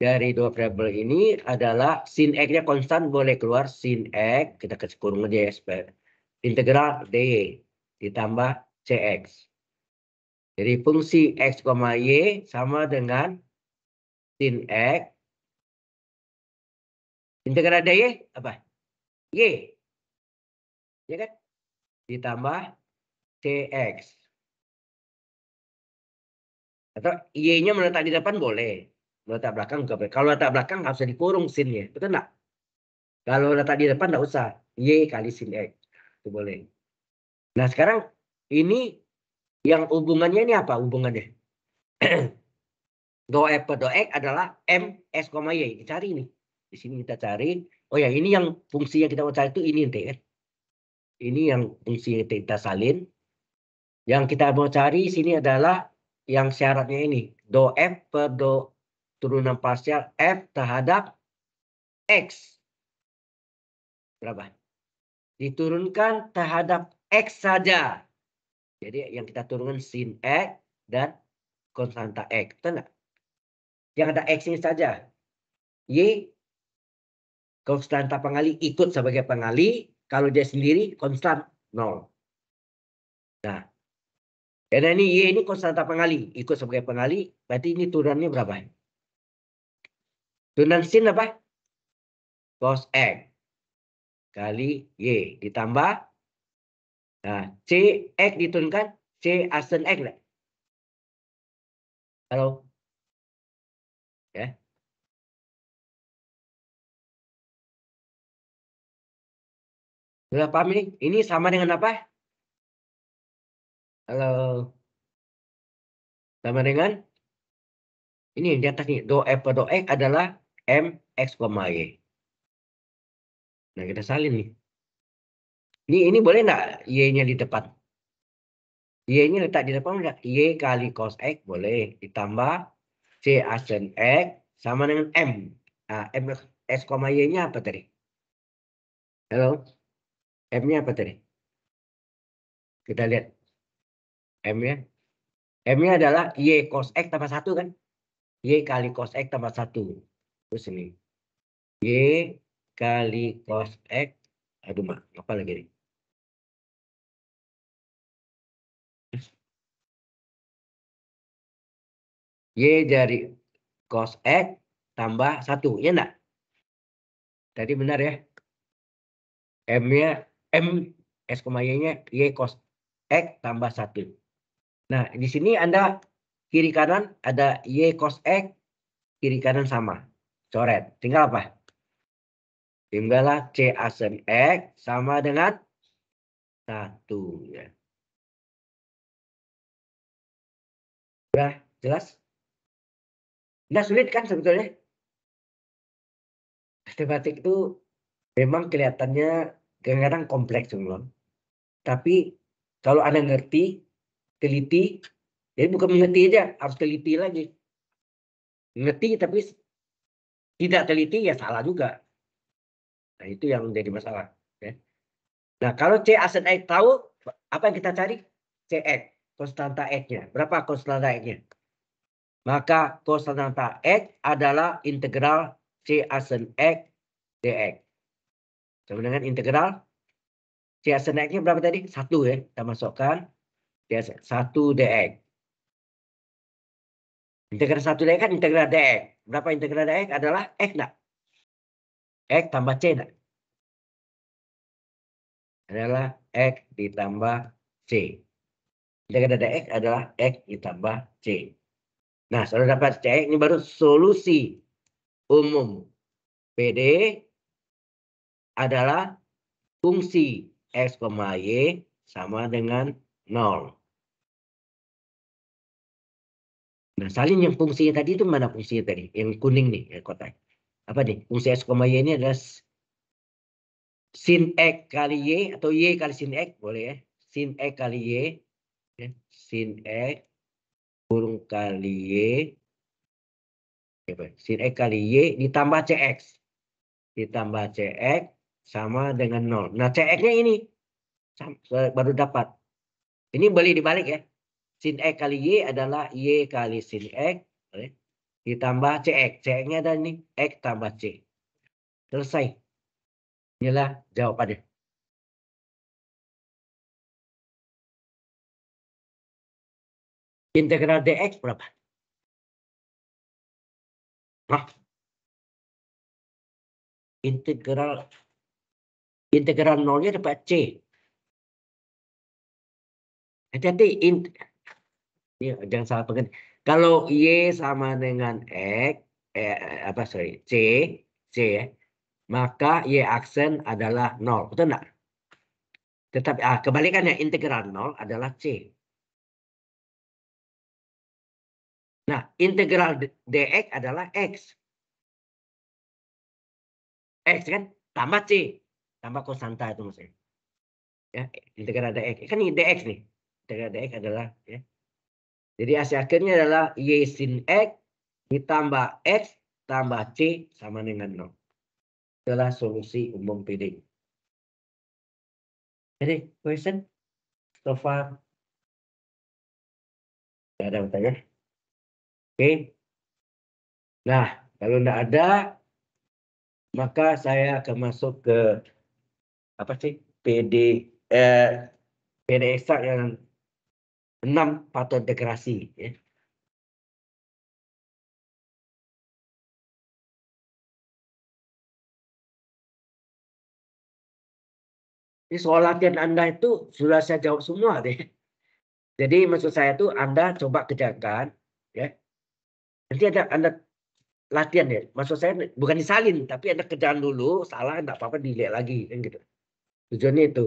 dari dua variabel ini adalah sin x-nya konstan boleh keluar sin x kita kasih kurung aja ya integral dy ditambah cx. Jadi fungsi x, y sama dengan sin x integral dy apa? y. Ya kan? Ditambah CX. Atau Y-nya meletak di depan boleh. Meletak belakang juga boleh. Kalau letak belakang harus dikurung sin-nya. Betul enggak? Kalau letak di depan enggak usah. Y kali sin X. Itu boleh. Nah sekarang ini yang hubungannya ini apa hubungannya? do F do X adalah M, S, Y. Cari ini. Di sini kita cari. Oh ya ini yang fungsi yang kita mau cari itu ini. Ini yang fungsi yang kita salin. Yang kita mau cari sini adalah yang syaratnya ini. Do F per do turunan parsial F terhadap X. Berapa? Diturunkan terhadap X saja. Jadi yang kita turunkan sin X dan konstanta X. Betul Yang ada X ini saja. Y konstanta pengali ikut sebagai pengali. Kalau dia sendiri konstan 0. Nah, karena ini Y ini konstanta pengali, ikut sebagai pengali, berarti ini turunannya berapa? Turunan sin apa? Cos X kali Y ditambah nah, C X diturunkan C asen X lah. Halo. Ya. Sudah ini? Ini sama dengan apa? Halo. Sama dengan ini di atas nih do f eh, per do x eh, adalah m x y. Nah kita salin nih. Ini ini boleh nggak y-nya di depan? Y-nya letak di depan nggak? Y kali cos X boleh. Ditambah C asen X sama dengan M. Nah, M X, Y-nya apa tadi? Halo? M-nya apa tadi? Kita lihat. M-nya. Ya. M-nya adalah Y cos X tambah 1 kan? Y kali cos X tambah 1. Terus ini. Y kali cos X. Aduh, mak, apa lagi nih? Y dari cos X tambah 1. Ya enggak? Tadi benar ya? M-nya, M, S, Y-nya Y cos X tambah 1. Nah, di sini Anda kiri kanan ada Y cos X, kiri kanan sama. Coret. Tinggal apa? Tinggallah C asen X sama dengan 1. Ya. Sudah jelas? sudah sulit kan sebetulnya? Matematik itu memang kelihatannya kadang-kadang kompleks, Tapi kalau Anda ngerti, teliti. Jadi bukan mengerti aja, harus teliti lagi. Mengerti tapi tidak teliti ya salah juga. Nah itu yang menjadi masalah. Ya. Nah kalau C aset X tahu, apa yang kita cari? CX, konstanta X-nya. Berapa konstanta X-nya? Maka konstanta X adalah integral C aset X dx. Sama dengan integral C aset X-nya berapa tadi? Satu ya. Kita masukkan 1 dx. Integral satu dx kan integral dx. Berapa integral dx adalah x nak. X tambah c nak. Adalah x ditambah c. Integral dx adalah x ditambah c. Nah, sudah dapat c ini baru solusi umum. PD adalah fungsi x, y sama dengan 0. Nah, salin yang fungsinya tadi itu mana fungsinya tadi? Yang kuning nih, kotak. Apa nih? Fungsi S, Y ini adalah sin X kali Y atau Y kali sin X, boleh ya? Sin X kali Y. Ya. Sin X kurung kali Y. sin X kali Y ditambah CX. Ditambah CX sama dengan 0. Nah, CX-nya ini baru dapat. Ini boleh dibalik ya sin X kali Y adalah Y kali sin X. Ditambah CX. CX-nya ada nih. X tambah C. Selesai. Inilah jawabannya. Integral dx berapa? Hah? Integral integral nolnya dapat c. Hati-hati. Ya, jangan salah pengertian. Kalau Y sama dengan X, eh, apa sorry, C, C ya, maka Y aksen adalah nol Betul enggak? Tetapi ah, kebalikannya integral nol adalah C. Nah, integral dx adalah x. X kan? Tambah C. Tambah kosanta itu maksudnya. Ya, integral dx. Kan ini dx nih. Integral dx adalah ya, jadi hasil akhirnya adalah Y sin X ditambah X tambah C sama dengan 0. Itulah solusi umum PD. Jadi question so far. Tidak ada pertanyaan? Oke. Okay. Nah, kalau tidak ada, maka saya akan masuk ke apa sih PD eh, PD yang enam faktor integrasi ya. Ini soal latihan Anda itu sudah saya jawab semua deh. Ya. Jadi maksud saya itu Anda coba kerjakan ya. Nanti ada Anda latihan ya. Maksud saya bukan disalin tapi Anda kerjaan dulu, salah enggak apa-apa dilihat lagi kan gitu. Tujuannya itu.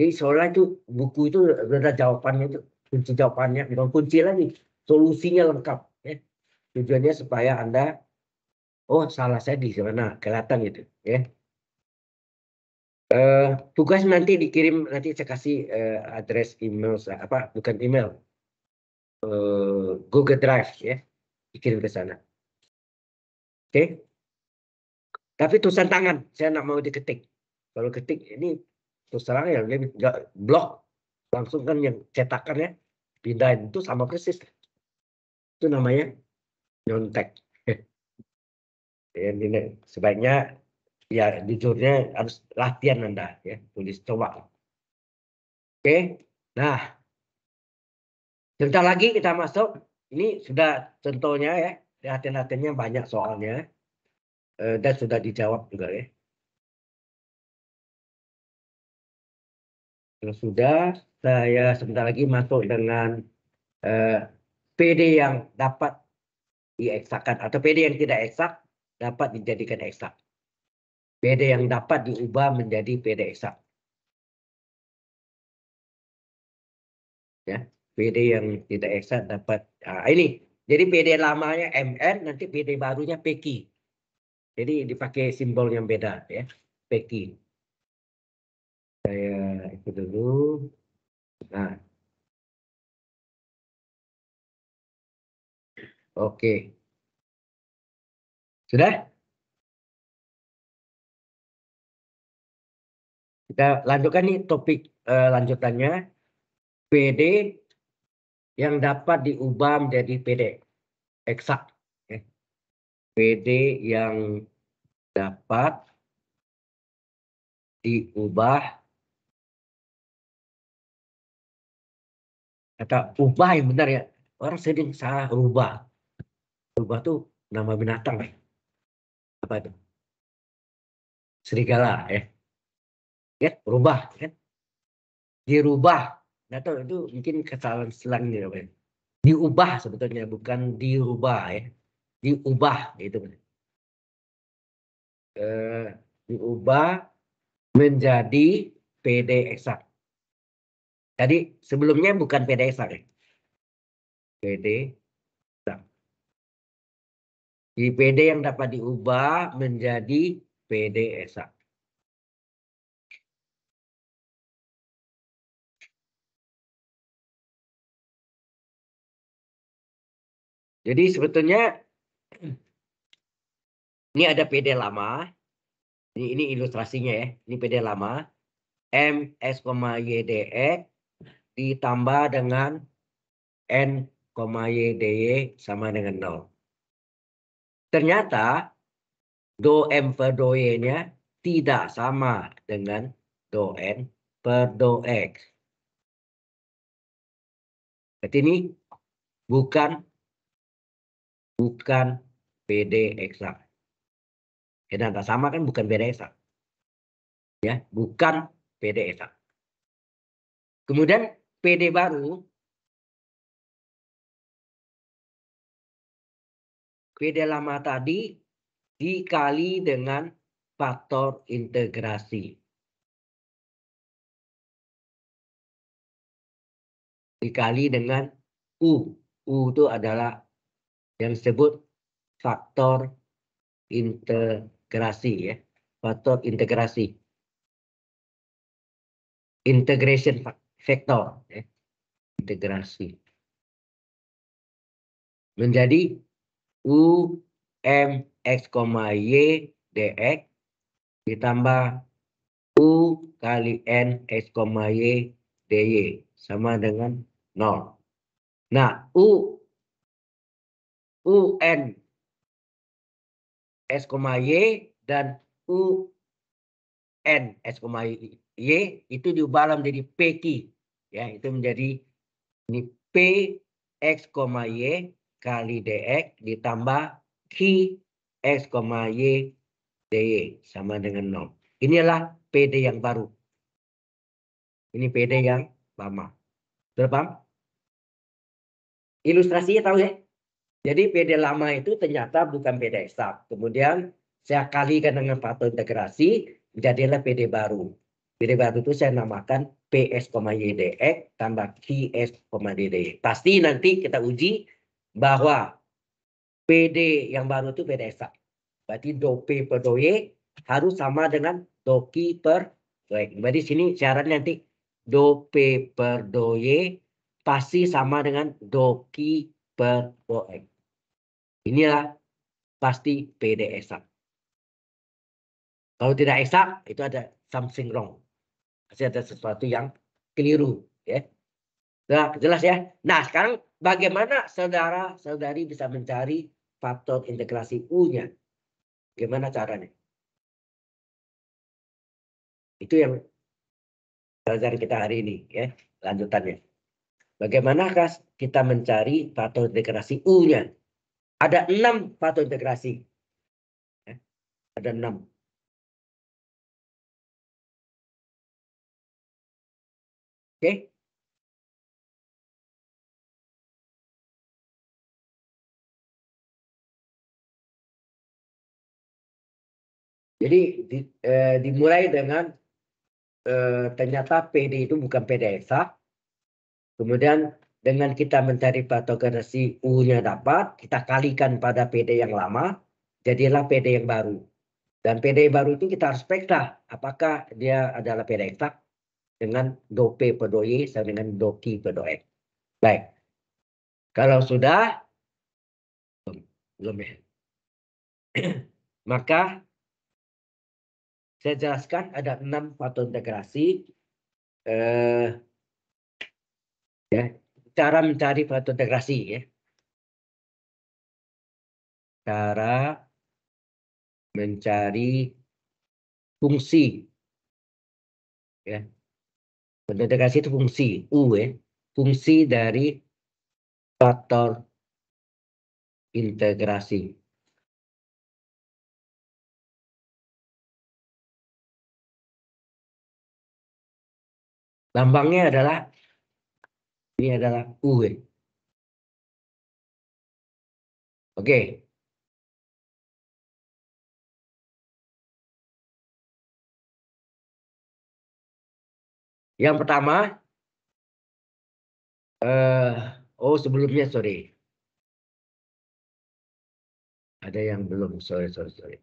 Jadi soalnya itu buku itu ada jawabannya itu kunci jawabannya bukan kunci lagi solusinya lengkap ya. tujuannya supaya anda oh salah saya di mana kelihatan gitu ya uh, tugas nanti dikirim nanti saya kasih uh, address email apa bukan email uh, Google Drive ya dikirim ke sana oke okay. tapi tulisan tangan saya nggak mau diketik kalau ketik ini terus terang ya blok langsung kan yang cetakannya pindahin itu sama persis itu namanya nyontek ya, ini sebaiknya ya jujurnya harus latihan anda ya tulis coba oke nah sebentar lagi kita masuk ini sudah contohnya ya latihan-latihannya banyak soalnya eh, dan sudah dijawab juga ya sudah, saya sebentar lagi masuk dengan eh, PD yang dapat dieksakan atau PD yang tidak eksak dapat dijadikan eksak. PD yang dapat diubah menjadi PD eksak. Ya, PD yang tidak eksak dapat nah, ini. Jadi PD lamanya MN nanti PD barunya PK. Jadi dipakai simbol yang beda ya, PK saya itu dulu nah Oke. Sudah? Kita lanjutkan nih topik uh, lanjutannya. PD yang dapat diubah menjadi PD. Eksak. Eh. Ya. PD yang dapat diubah kata ubah yang benar ya orang sering salah ubah ubah tuh nama binatang ya. apa itu serigala ya ya rubah kan dirubah nggak tahu itu mungkin kesalahan selang ya diubah sebetulnya bukan dirubah ya diubah gitu eh, diubah menjadi PD eksak Tadi sebelumnya bukan PDSA ya. PD IPD yang dapat diubah menjadi PDSA. Jadi sebetulnya ini ada PD lama. Ini, ini ilustrasinya ya. Ini PD lama. MS, YDX e ditambah dengan N, Y, DY sama dengan 0. Ternyata do M per do Y-nya tidak sama dengan do N per do X. Berarti ini bukan bukan PD eksak. Karena tak sama kan bukan PD eksak. Ya, bukan PD eksak. Kemudian pd baru pd lama tadi dikali dengan faktor integrasi. Dikali dengan U. U itu adalah yang disebut faktor integrasi ya. Faktor integrasi. Integration factor vektor ya. integrasi menjadi u m x, y dx ditambah u kali n x, y dy sama dengan 0. Nah, u u n s, y dan u n x s, y itu diubah menjadi p ya itu menjadi ini p x, y kali dx ditambah q x, y dy sama dengan nol. Inilah PD yang baru. Ini PD yang lama. Terpaham? Ilustrasinya tahu ya? Jadi PD lama itu ternyata bukan PD eksak. Kemudian saya kalikan dengan faktor integrasi, jadilah PD baru. PD baru itu saya namakan PS, YDX e tambah QS, DD. E. Pasti nanti kita uji bahwa PD yang baru itu beda esak. Berarti do P per do Y harus sama dengan do Q per do X. Berarti sini syaratnya nanti do P per do Y pasti sama dengan do Q per do X. Inilah pasti PD esak. Kalau tidak esak itu ada something wrong. Pasti ada sesuatu yang keliru, ya. Nah, jelas ya. Nah, sekarang bagaimana saudara-saudari bisa mencari faktor integrasi U-nya? Gimana caranya? Itu yang belajar kita hari ini, ya. Lanjutannya. bagaimana Bagaimanakah kita mencari faktor integrasi U-nya? Ada enam faktor integrasi. Ya. Ada enam. Oke. Jadi di, eh, dimulai dengan eh, ternyata PD itu bukan PDSA. Kemudian dengan kita mencari patogenasi U-nya dapat, kita kalikan pada PD yang lama, jadilah PD yang baru. Dan PD baru itu kita harus pekta, apakah dia adalah PD dengan dope pedoye sama dengan doki pedoe. Baik. Kalau sudah belum ya. Maka saya jelaskan ada enam faktor integrasi. Eh, ya, cara mencari faktor integrasi ya. Cara mencari fungsi ya Berintegrasi itu fungsi U ya. Fungsi dari faktor integrasi. Lambangnya adalah ini adalah U. Ya. Oke. Yang pertama, uh, oh sebelumnya sorry, ada yang belum sorry sorry sorry.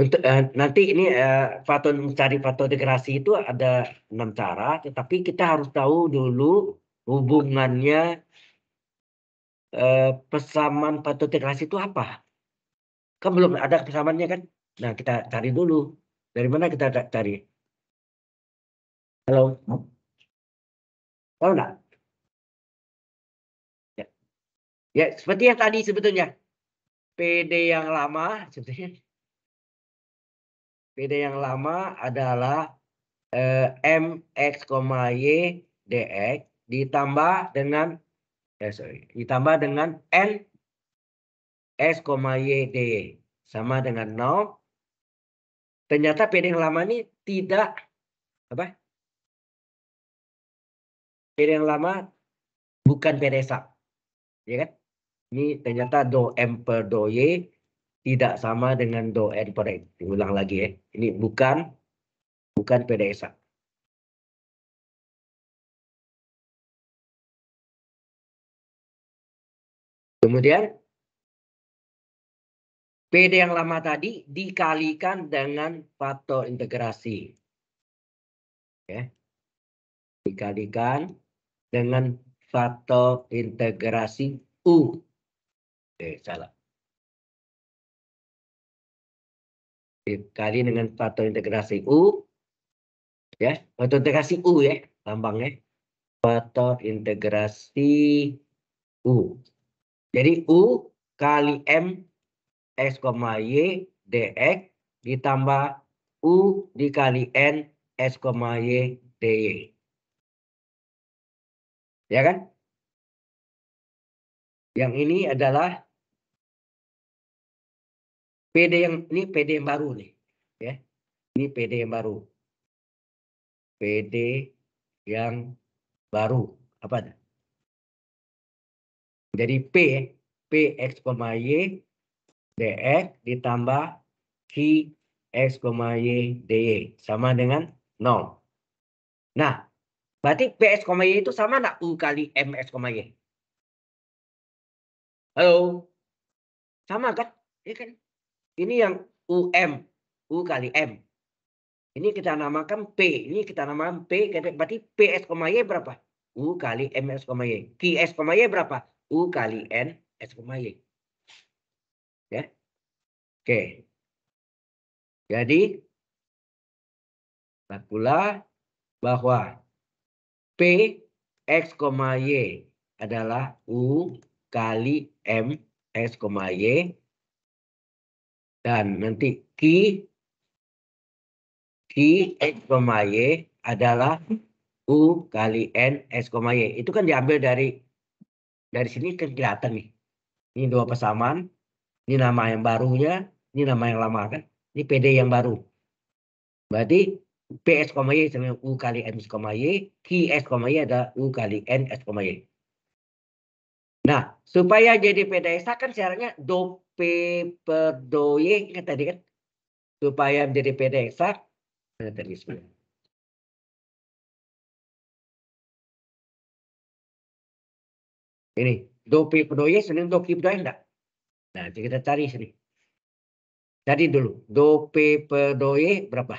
Untuk uh, nanti ini uh, eh, faton mencari faton dekorasi itu ada enam cara, tetapi kita harus tahu dulu hubungannya uh, pesaman faton dekorasi itu apa. Kan belum ada pesamannya kan? Nah kita cari dulu. Dari mana kita cari? Halo. Halo, enggak? Ya. ya, seperti yang tadi sebetulnya. PD yang lama sebetulnya. PD yang lama adalah eh, MX, Y DX ditambah dengan eh, sorry, ditambah dengan N S, Y D sama dengan 0. Ternyata PD yang lama ini tidak apa? Periode yang lama bukan periode Ya kan? Ini ternyata do M per do Y tidak sama dengan do N per N. Ulang lagi ya. Ini bukan bukan periode Kemudian PD yang lama tadi dikalikan dengan faktor integrasi. Ya. Dikalikan dengan faktor integrasi U. Oke, salah. Dikali dengan faktor integrasi U. Ya, faktor integrasi U ya, lambangnya Faktor integrasi U. Jadi U kali M X, Y DX ditambah U dikali N S, Y DY. Ya kan? Yang ini adalah PD yang ini PD yang baru nih, ya. Ini PD yang baru. PD yang baru apa ada? Jadi P P X, Y DX ditambah Q X, Y DY sama dengan 0. Nah, Berarti PS, Y itu sama nak U kali MS, Y? Halo? Sama kan? ini iya kan? Ini yang UM. U kali M. Ini kita namakan P. Ini kita namakan P. Berarti PS, Y berapa? U kali MS, Y. QS, Y berapa? U kali N, S, Y. Ya. Oke. Jadi, pula bahwa P X, Y adalah U kali M X, Y. Dan nanti Q Q X, Y adalah U kali N X, Y. Itu kan diambil dari dari sini kan kelihatan nih. Ini dua persamaan. Ini nama yang barunya, ini nama yang lama kan. Ini PD yang baru. Berarti PS, Y sama U kali N, Y. QS, Y ada U kali N, S, Y. Nah, supaya jadi PDSA kan syaratnya do P per do Y, ingat kan tadi kan? Supaya menjadi PDSA, nah, tadi sebenarnya. Ini, do P per do Y, sebenarnya do Q per do Y enggak? Nah, jadi kita cari sini. Tadi dulu, do P per do Y berapa?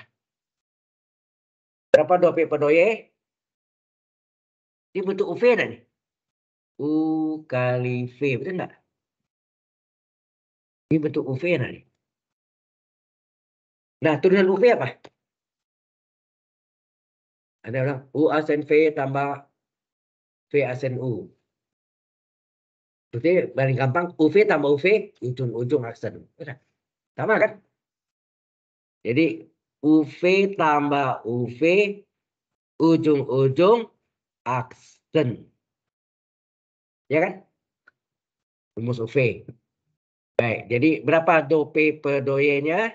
Berapa dua per dua e? Ini bentuk UV ada nih. U kali V, betul nggak? Ini bentuk UV ada nih. Nah, turunan UV apa? Ada orang U asen V tambah V asen U. Berarti paling gampang UV tambah UV, ujung-ujung aksen. Sama kan? Jadi UV tambah UV ujung-ujung aksen. Ya kan? Rumus UV. Baik, jadi berapa do P per do Y-nya?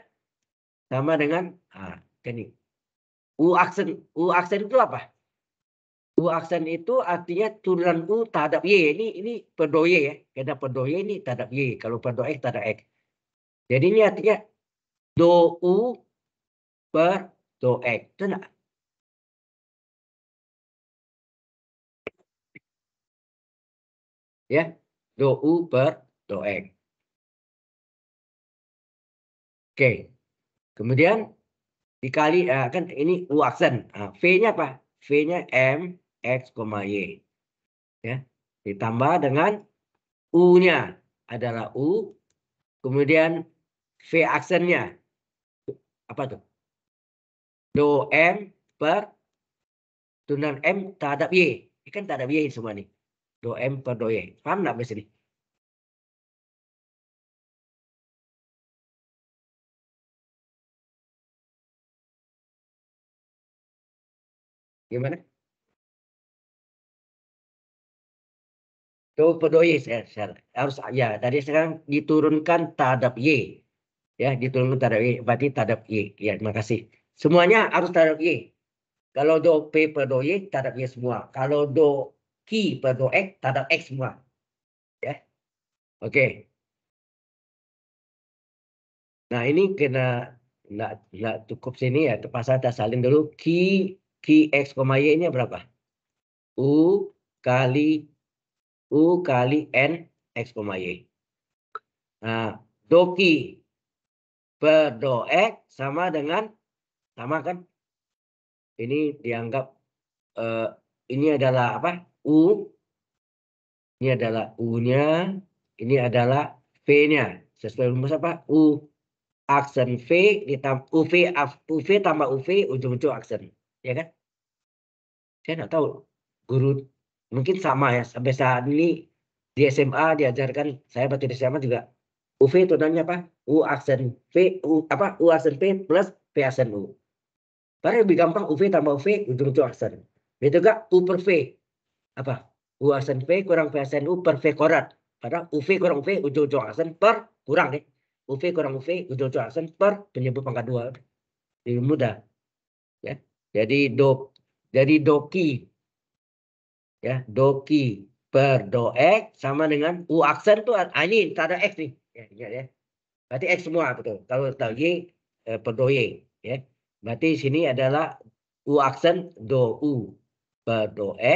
Sama dengan ah, ini. U aksen, U aksen itu apa? U aksen itu artinya turunan U terhadap Y. Ini ini per do Y ya. Karena per do Y ini terhadap Y. Kalau per do X terhadap X. Jadi ini artinya do U berdoa, benar? Ya, doa berdoa. Oke. Kemudian dikali uh, kan ini u aksen. Uh, V-nya apa? V-nya M X, Y. Ya. Ditambah dengan U-nya adalah U. Kemudian V aksennya apa tuh? do M per tunan M terhadap Y. Ini kan terhadap Y semua nih. Do M per do Y. Paham nggak bahasa ini? Gimana? Do per do Y. Harus, ya, dari sekarang diturunkan terhadap Y. Ya, diturunkan terhadap Y. Berarti terhadap Y. Ya, terima kasih. Semuanya harus taruh Y. Kalau do P per do Y, taruh Y semua. Kalau do Q per do X, taruh X semua. Ya. Oke. Okay. Nah, ini kena nggak, nggak cukup sini ya. Terpaksa kita salin dulu. Q, Q X, Y ini berapa? U kali U kali N X, Y. Nah, do Q per do X sama dengan sama kan ini dianggap uh, ini adalah apa u ini adalah u-nya ini adalah v-nya sesuai rumus apa u aksen v ditambah uv uv tambah uv ujung-ujung aksen ya kan saya nggak tahu guru mungkin sama ya sampai saat ini di SMA diajarkan saya baca di SMA juga UV itu namanya apa? U aksen V U apa U aksen v plus v aksen U. Baru lebih gampang UV tambah UV untuk itu arsen. Begitu gak U per V. Apa? U arsen V kurang V arsen U per V korat. Karena UV kurang v ujung-ujung arsen per kurang ya, UV kurang UV ujung-ujung arsen per penyebut pangkat dua. Lebih mudah. Ya. Jadi do jadi doki ya doki per do x sama dengan u aksen tuh ah, ini tak ada x nih ya, ya, ya. berarti x semua betul kalau tahu y eh, per do y ya Berarti sini adalah u aksen do u x e.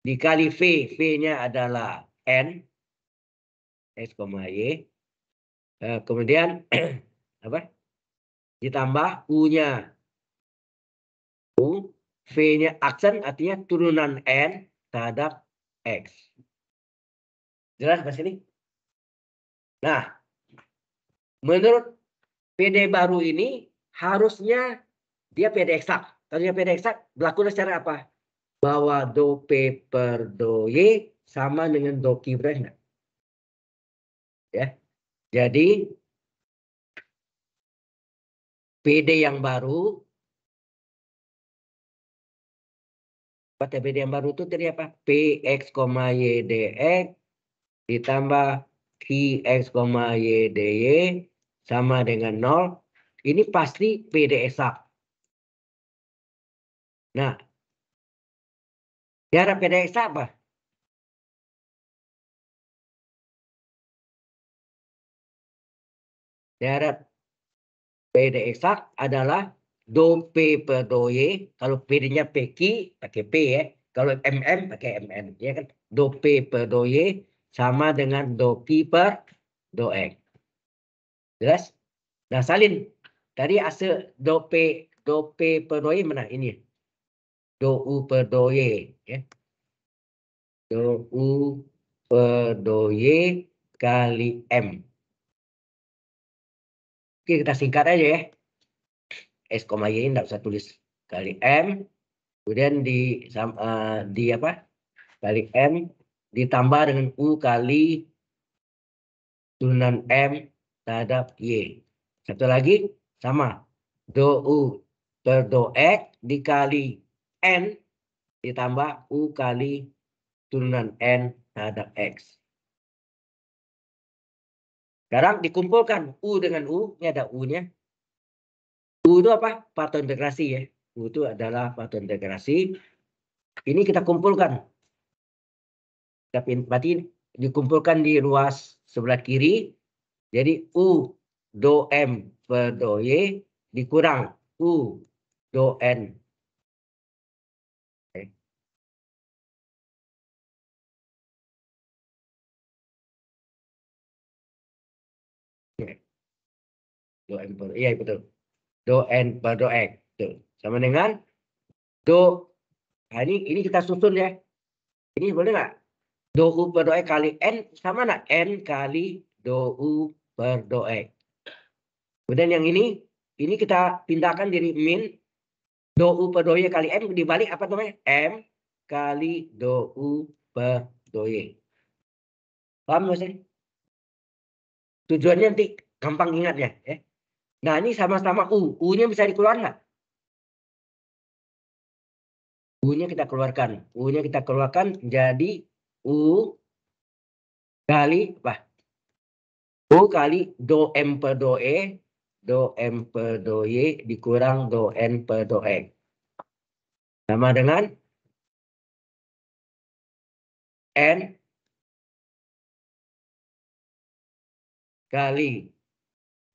dikali v v-nya adalah n x, y. Eh, kemudian apa? Ditambah u-nya u v-nya aksen artinya turunan n terhadap x. Jelas mas ini? Nah, menurut PD baru ini harusnya dia PD eksak. Kalau dia PD eksak, berlakunya secara apa? Bahwa do P per do ya. Y sama dengan do Q, Ya. Jadi, PD yang baru, PD yang baru itu jadi apa? PX, YDX ditambah QX, YDY sama dengan 0 ini pasti PDSA. Nah, diharap PDSA apa? Diharap PDSA adalah dom P per do y. kalau P-nya PQ pakai P ya, kalau MM pakai mn ya kan. Do P per do y sama dengan do P per do X. Jelas? Nah, salin Tadi hasil dope dope perdoye mana ini? do u perdoye ya. do u perdoye kali M. Oke, kita singkat aja ya. S, Y tidak usah tulis. Kali M, kemudian di, uh, di apa? Kali M ditambah dengan U kali turunan M terhadap Y. Satu lagi, sama. Do'u. x dikali N ditambah U kali turunan N terhadap X. Sekarang dikumpulkan U dengan U. Ini ada U-nya. U itu apa? Faktor integrasi ya. U itu adalah faktor integrasi. Ini kita kumpulkan. tapi Berarti dikumpulkan di ruas sebelah kiri. Jadi U do m per do Y dikurang u do n. Do n per, iya betul. Do n per do x, betul. Sama dengan do. Nah, ini ini kita susun ya. Ini boleh nggak? Do u per do x kali n sama nggak? N kali do u per do x. Kemudian yang ini, ini kita pindahkan jadi min do u per do y kali m dibalik apa namanya? M kali do u per do y. Paham maksudnya? Tujuannya nanti gampang ingatnya. Ya. Nah ini sama-sama u. U-nya bisa dikeluarkan nggak? U-nya kita keluarkan. U-nya kita keluarkan jadi U kali apa? U kali do M per do E do m per do y dikurang do n per do x. Sama dengan n kali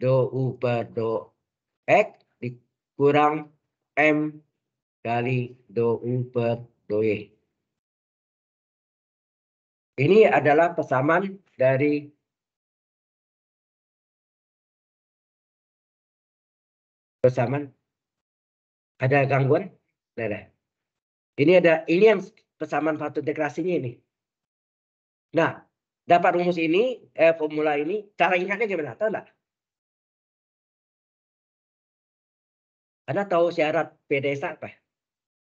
do u per do x dikurang m kali do u per do y. Ini adalah persamaan dari Bersamaan. Ada gangguan? Tidak ada. Ini ada ini yang persamaan faktor integrasinya ini. Nah, dapat rumus ini, eh, formula ini, cara ingatnya gimana? Tahu enggak? Anda tahu syarat PDS apa?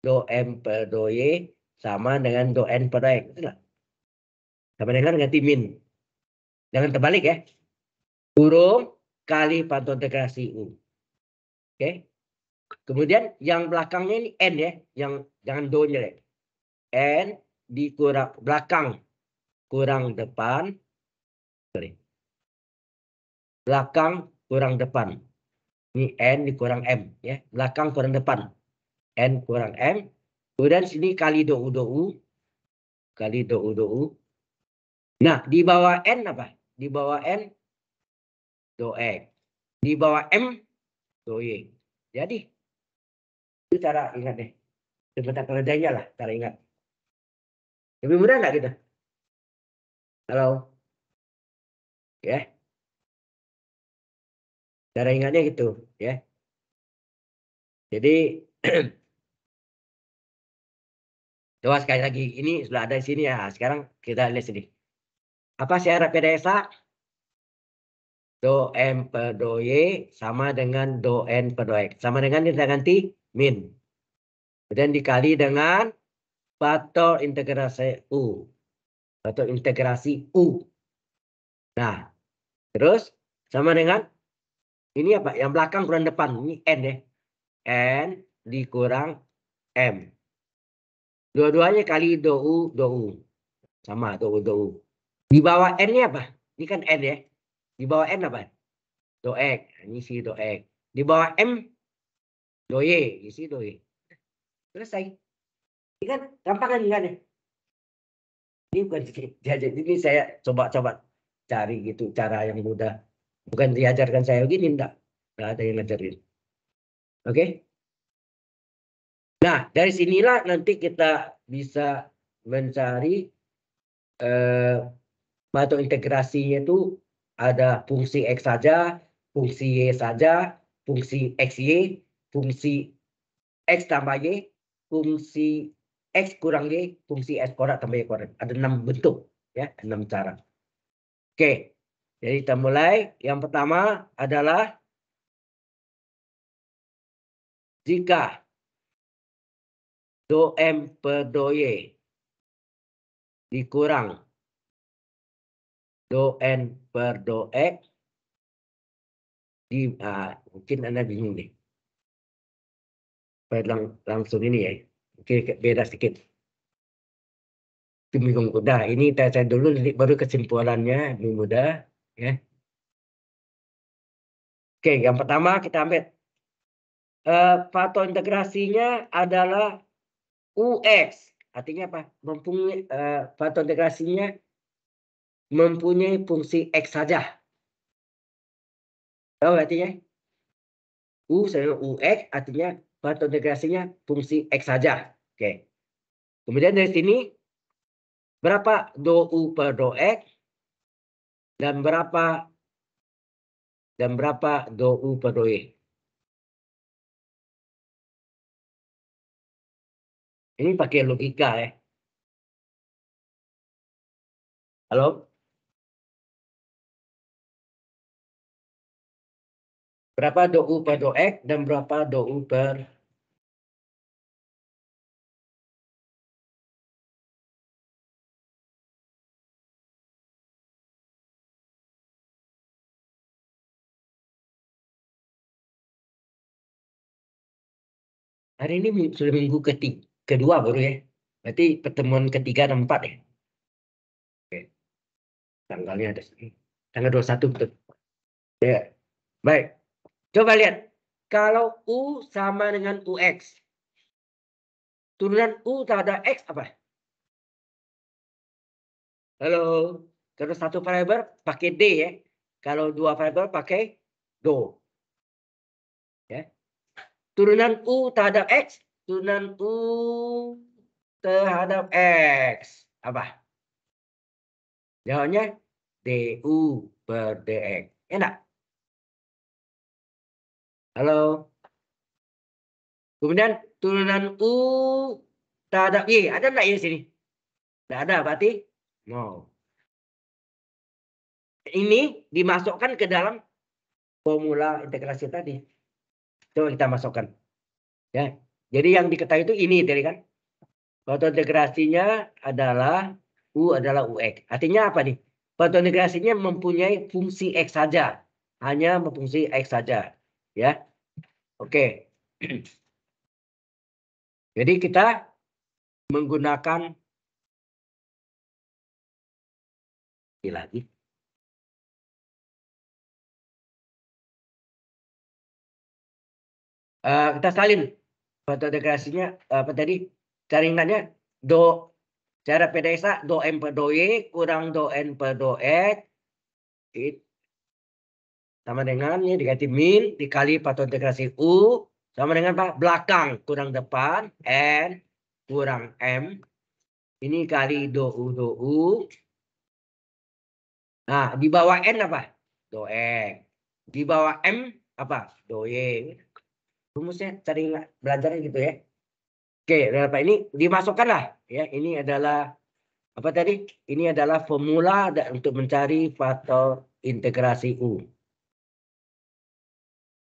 Do M per do Y sama dengan do N per X. Tidak? Sama dengan ganti min. Jangan terbalik ya. Burung kali pantun integrasi U okay? kemudian yang belakangnya ini n ya yang jangan do nya deh ya. n dikurang belakang kurang depan sorry belakang kurang depan ini n dikurang m ya belakang kurang depan n kurang m kemudian sini kali do u do u kali do u do u nah di bawah n apa di bawah n do x di bawah m going. Iya. Jadi itu cara ingat deh. Sebentar keledainya lah cara ingat. Lebih mudah nggak kita? Gitu? Halo? Ya? Yeah. Cara ingatnya gitu ya. Yeah. Jadi coba sekali lagi ini sudah ada di sini ya. Sekarang kita lihat sini. Apa sih RPDSA? do m per do y sama dengan do n per do x. Sama dengan kita ganti min. Kemudian dikali dengan faktor integrasi u. Faktor integrasi u. Nah, terus sama dengan ini apa? Yang belakang kurang depan. Ini n ya. N dikurang m. Dua-duanya kali do u, do u. Sama do u, do u. Di bawah n-nya apa? Ini kan n ya. Di bawah N apa? X. Ini si Do X. Di bawah M Do Y, nah, ini si Do Y. Selesai. Ini kan gampang kan ya? Ini bukan diajar. Ini saya coba-coba cari gitu cara yang mudah. Bukan diajarkan saya begini, enggak. Enggak ada yang ngajarin. Oke? Nah, dari sinilah nanti kita bisa mencari eh, batu integrasinya itu ada fungsi X saja, fungsi Y saja, fungsi XY, fungsi X tambah Y, fungsi X kurang Y, fungsi x kurang tambah Y kurang. Ada enam bentuk, ya, enam cara. Oke, jadi kita mulai. Yang pertama adalah jika do M per do Y dikurang do N berdoa di uh, mungkin anda bingung nih lang langsung ini ya mungkin beda sedikit bingung muda ini saya, dulu baru kesimpulannya lebih mudah ya oke yang pertama kita ambil uh, faktor integrasinya adalah UX artinya apa mempunyai uh, eh, faktor integrasinya mempunyai fungsi X saja. Tahu artinya? U sama UX artinya batu integrasinya fungsi X saja. Oke. Kemudian dari sini, berapa do U per do X? Dan berapa dan berapa do U per do Y? Ini pakai logika ya. Halo? Berapa u per do'ek dan berapa u per Hari ini sudah minggu ketiga, kedua baru ya. Berarti pertemuan ketiga dan empat ya. Oke. Tanggalnya ada sini. Tanggal 21 betul. Ya. Baik. Coba lihat. Kalau U sama dengan UX. Turunan U terhadap X apa? Halo. Kalau satu variabel pakai D ya. Kalau dua variabel pakai Do. Ya. Turunan U terhadap X. Turunan U terhadap X. Apa? Jawabnya DU per DX. Enak. Halo. Kemudian turunan U terhadap Y. Ada nggak Y di sini? Nggak ada, berarti no. Ini dimasukkan ke dalam formula integrasi tadi. Coba kita masukkan. Ya. Jadi yang diketahui itu ini tadi kan. Foto integrasinya adalah U adalah UX. Artinya apa nih? Foto integrasinya mempunyai fungsi X saja. Hanya mempunyai X saja ya. Oke. Jadi kita menggunakan ini lagi. Uh, kita salin foto dekorasinya eh, apa tadi jaringannya do cara pedesa do m per do y kurang do n per do x it sama dengan ini diganti min dikali faktor integrasi u sama dengan pak belakang kurang depan n kurang m ini kali do u do u nah di bawah n apa do e di bawah m apa do y rumusnya cari belajarnya gitu ya oke berapa ini dimasukkan lah ya ini adalah apa tadi ini adalah formula untuk mencari faktor integrasi u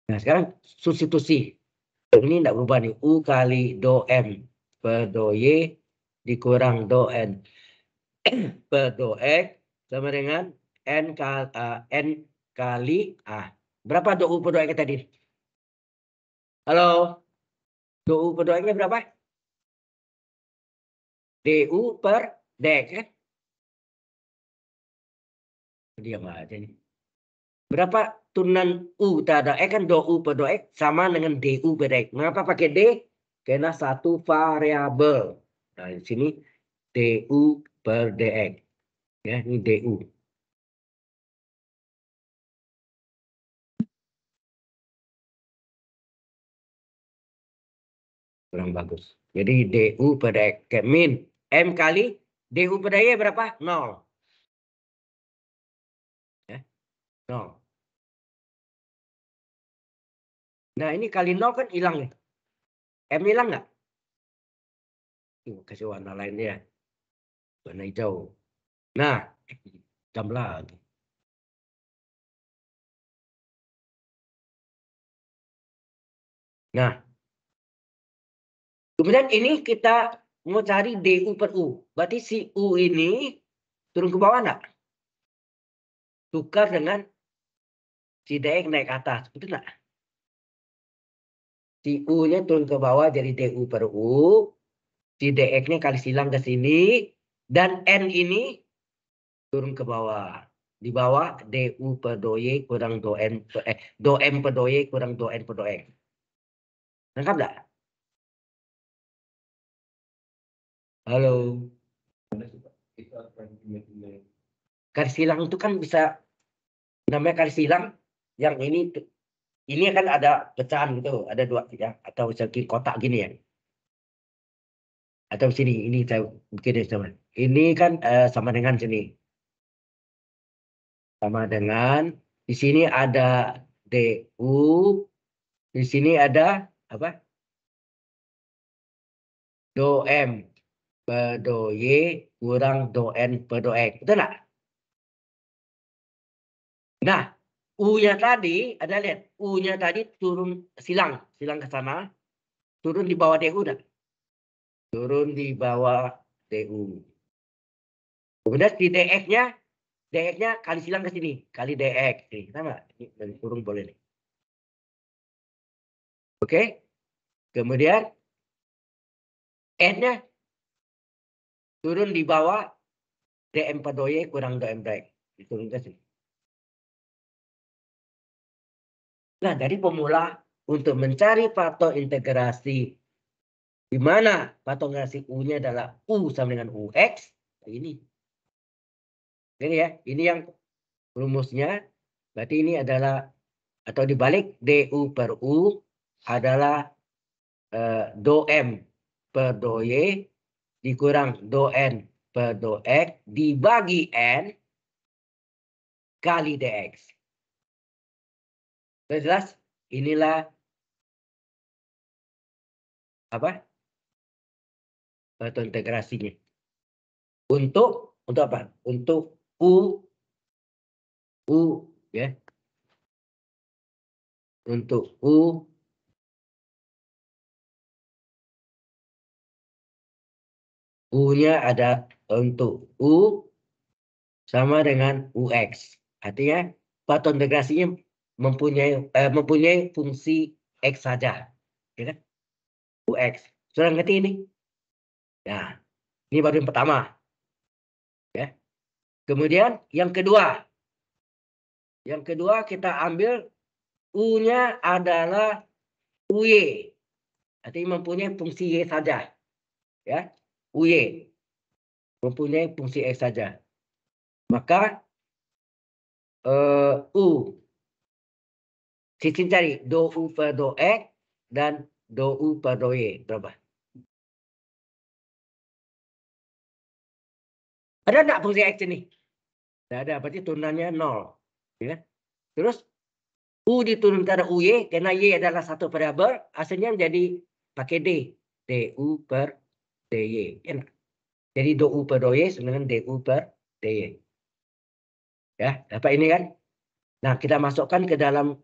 Nah sekarang substitusi. Ini tidak berubah nih. U kali do M per do Y dikurang do N per do X sama dengan N kali, uh, N kali A. Berapa do U per do X tadi? Halo? Do U per do X berapa? u per DX kan? Eh? Diam aja nih. Berapa tunan U ada E kan do U per do X sama dengan DU per X. Mengapa pakai D? Karena satu variabel. Nah, di sini DU per DX. Ya, ini DU. Kurang bagus. Jadi DU per DX. Kayak min. M kali DU per dx berapa? 0. Ya, 0. Nah ini kali nol kan hilang nih. Ya? M hilang nggak? Kasih warna lainnya. Warna hijau. Nah, jam lagi. Nah, kemudian ini kita mau cari DU per U. Berarti si U ini turun ke bawah nggak? Tukar dengan si DX naik ke atas. Betul nggak? Si U-nya turun ke bawah jadi DU per U. Si DX-nya kali silang ke sini. Dan N ini turun ke bawah. Di bawah DU per DOY kurang DON per, eh, M per DOY kurang N per DOX. Lengkap nggak? Halo. Kali silang itu kan bisa namanya kali silang yang ini ini kan ada pecahan gitu, ada dua ya, atau segi kotak gini ya. Atau sini, ini saya ya, sama. Ini kan eh, sama dengan sini. Sama dengan di sini ada DU, di sini ada apa? Do M per do Y kurang do N per do X. Betul tak? Nah, U-nya tadi, ada lihat, U-nya tadi turun silang, silang ke sana, turun di bawah DU dah. Turun di bawah DU. Kemudian di DX-nya, DX-nya kali silang ke sini, kali DX. Nih, sama, Ini dari turun boleh nih. Oke. Kemudian N-nya turun di bawah DM y kurang DM break, Diturun ke sini. Nah, dari pemula untuk mencari faktor integrasi di mana faktor integrasi U-nya adalah U sama dengan UX, nah, ini. Ini ya, ini yang rumusnya. Berarti ini adalah atau dibalik DU per U adalah e, eh, do M per do Y dikurang do N per do X dibagi N kali DX. Sudah jelas? Inilah apa? Atau integrasinya. Untuk untuk apa? Untuk U U ya. Untuk U U-nya ada untuk U sama dengan UX. Artinya paton integrasinya mempunyai eh, mempunyai fungsi x saja, ya kan? ux. Sudah ngerti ini? Ya, ini baru yang pertama. Ya. Kemudian yang kedua, yang kedua kita ambil u-nya adalah uy, artinya mempunyai fungsi y saja, ya, uy mempunyai fungsi x saja. Maka uh, u sistem cari do u per do e dan do u per do y e. berapa? Ada tak fungsi x ini? tidak ada, berarti turunannya nol. Ya. Terus u diturunkan u y karena y adalah satu variabel, hasilnya menjadi pakai d, d u per d y Enak. Ya Jadi do u per do y sama dengan u per d y Ya, dapat ini kan? Nah, kita masukkan ke dalam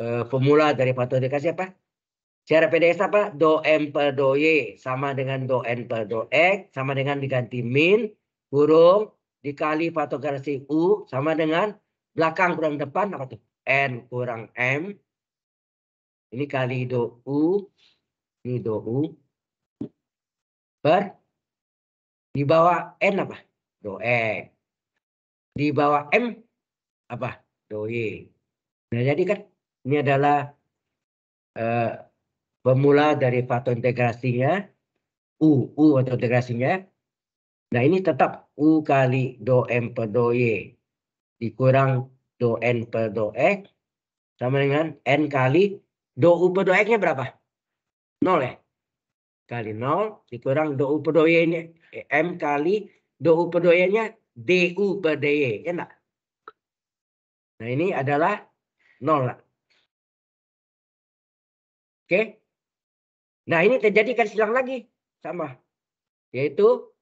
Formula eh, pemula dari dikasih siapa? Cara PDS apa? Do M per do Y sama dengan do N per do X sama dengan diganti min kurung dikali garasi U sama dengan belakang kurang depan apa tuh? N kurang M. Ini kali do U. Ini do U. Per di bawah N apa? Do X Di bawah M apa? Do Y. Nah jadi kan ini adalah eh, pemula dari faktor integrasinya. U, U untuk integrasinya. Nah ini tetap U kali do M per do Y. Dikurang do N per do X. Sama dengan N kali do U per do X-nya berapa? nol ya? Kali nol dikurang do U per do Y-nya. M kali do U per do Y-nya DU per DY. Ya enggak? Nah ini adalah nol lah. Oke. Nah, ini terjadi kan silang lagi. Sama. Yaitu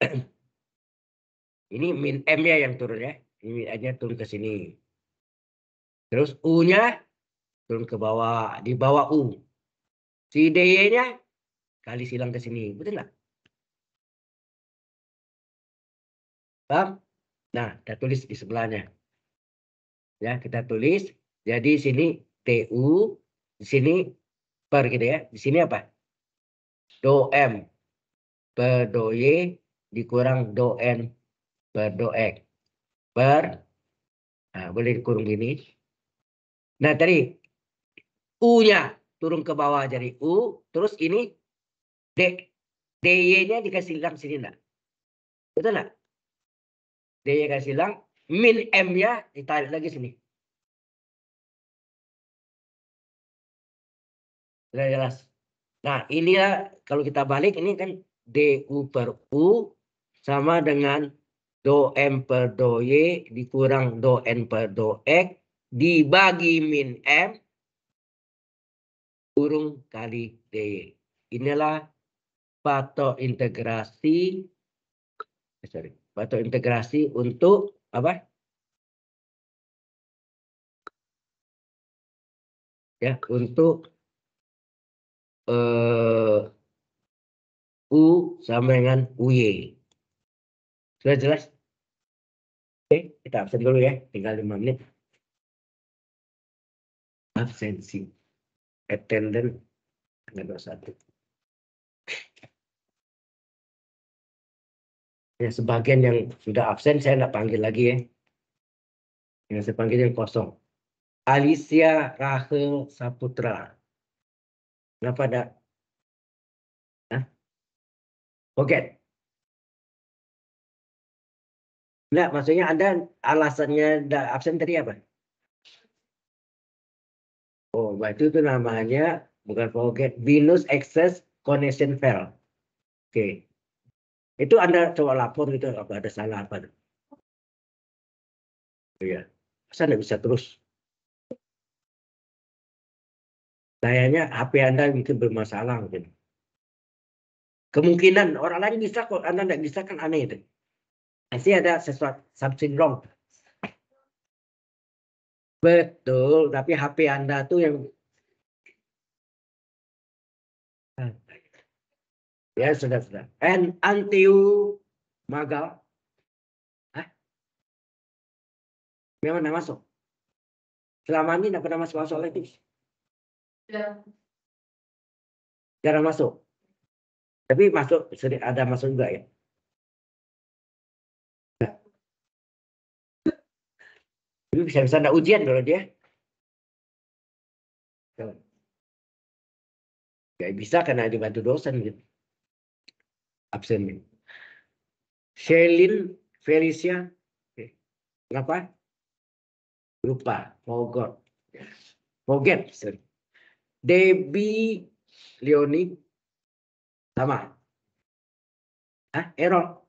ini min M-nya yang turun ya. Ini min nya turun ke sini. Terus U-nya turun ke bawah, di bawah U. Si DY-nya kali silang ke sini. Betul nggak? Paham? Nah, kita tulis di sebelahnya. Ya, kita tulis. Jadi sini TU, di sini per gitu ya. Di sini apa? Do M per do y dikurang do N per do X. per nah, boleh dikurung gini. Nah tadi U-nya turun ke bawah jadi U, terus ini D. DY-nya dikasih hilang sini enggak? Betul enggak? DY kasih hilang, min M-nya ditarik lagi sini. Sudah jelas. Nah, ini ya kalau kita balik ini kan DU per U sama dengan do M per do Y dikurang do N per do X dibagi min M kurung kali d. Inilah patok integrasi eh, sorry, patok integrasi untuk apa? Ya, untuk eh, U sama dengan UY. Sudah jelas? Oke, kita absen dulu ya. Tinggal 5 menit. Absensi. Attendant. Tanggal 21. Ya, sebagian yang sudah absen saya tidak panggil lagi ya. Yang saya panggil yang kosong. Alicia Rahel Saputra. Kenapa ada? Hah? Forget. Nah, maksudnya Anda alasannya enggak absen tadi apa? Oh, berarti itu namanya bukan forget, Venus excess connection fail. Oke. Okay. Itu Anda coba lapor gitu apa ada salah apa. Iya. Saya nggak bisa terus dayanya HP Anda mungkin bermasalah mungkin. Kemungkinan orang lain bisa kok Anda tidak bisa kan aneh itu. Pasti ada sesuatu something wrong. Betul, tapi HP Anda tuh yang Ya, sudah, sudah. And until magal. Hah? Memang tidak masuk. Selama ini tidak pernah masuk-masuk lagi. Ya. Jarang masuk. Tapi masuk sering ada masuk juga ya. Tapi bisa-bisa ada ujian kalau dia. Gak bisa karena dibantu dosen gitu. Absen. Gitu. Shailin Felicia. Kenapa? Lupa. Forgot. Forget. Sorry. Debi Leoni sama. ah Error.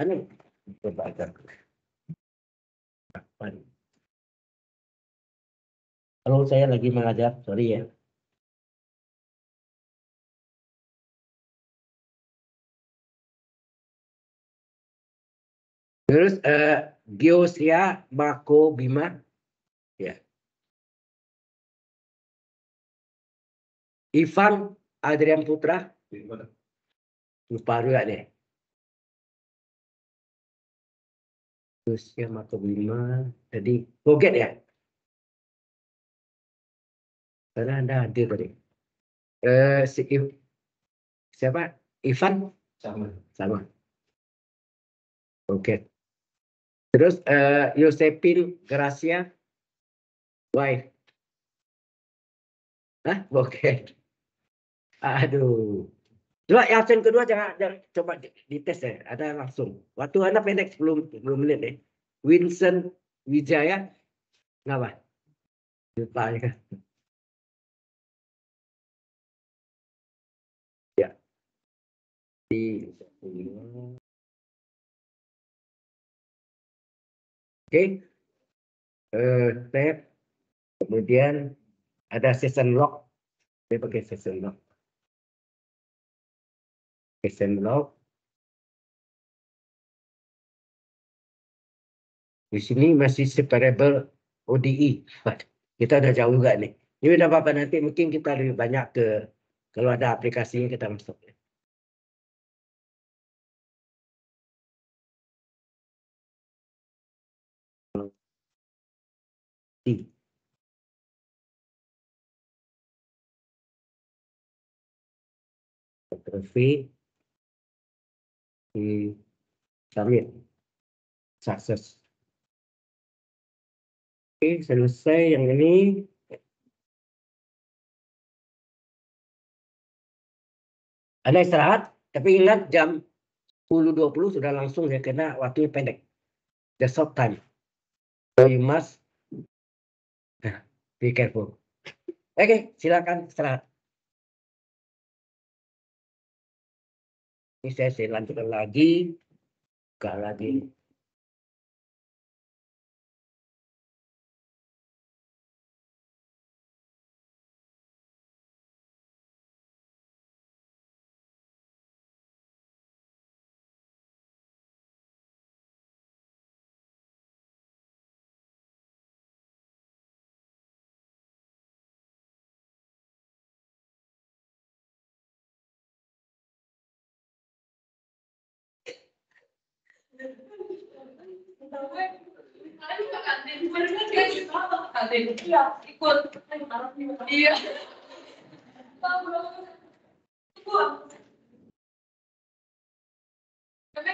Anu. Coba agak. Kalau saya lagi mengajar, sorry ya. Terus uh, Geosia Mako Bima Ivan Adrian Putra. Iya, Lupa juga deh. yang Marco lima, Jadi Boget ya. Karena Anda hadir tadi. Eh, si, siapa? Ivan? Sama. Sama. Boget. Terus uh, Yosepin Gracia. Why? Hah? Boget. Aduh. Coba absen ya, kedua jangan, jangan coba dites ya, ada langsung. Waktu Anda pendek 10, 10 menit deh. Winston Wijaya, kenapa? Lupa ya. Ya. Di Oke. Okay. Uh, eh, step. Kemudian ada season lock. Saya pakai season lock envelope. Di sini masih separable ODE. Kita udah jauh juga nih. Ini udah apa nanti mungkin kita lebih banyak ke kalau ada aplikasinya kita masuk. T. Terus di sukses. Oke, selesai yang ini. Ada istirahat, tapi ingat jam 10.20 sudah langsung ya, karena waktunya pendek. The short time. So you must be careful. Oke, okay, silakan istirahat. Ini saya, saya lanjutkan lagi. Buka lagi. Iya, ikut. Iya. Tapi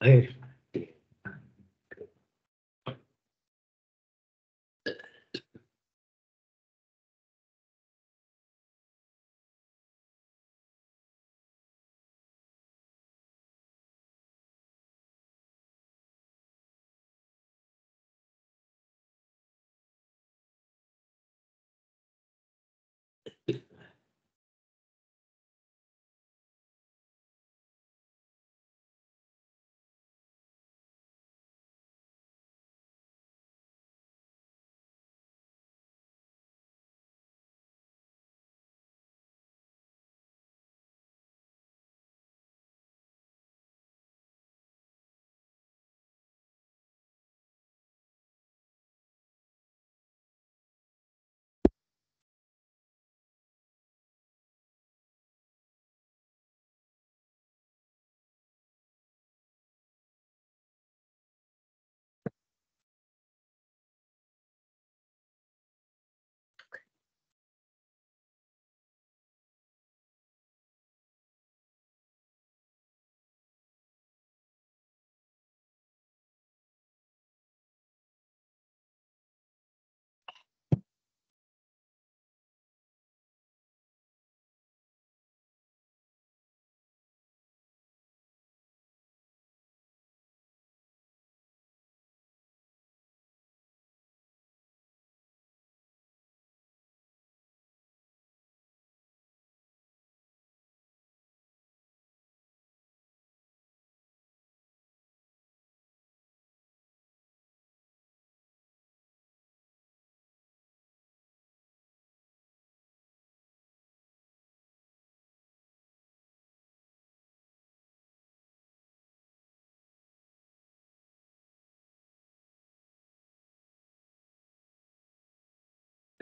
Hey,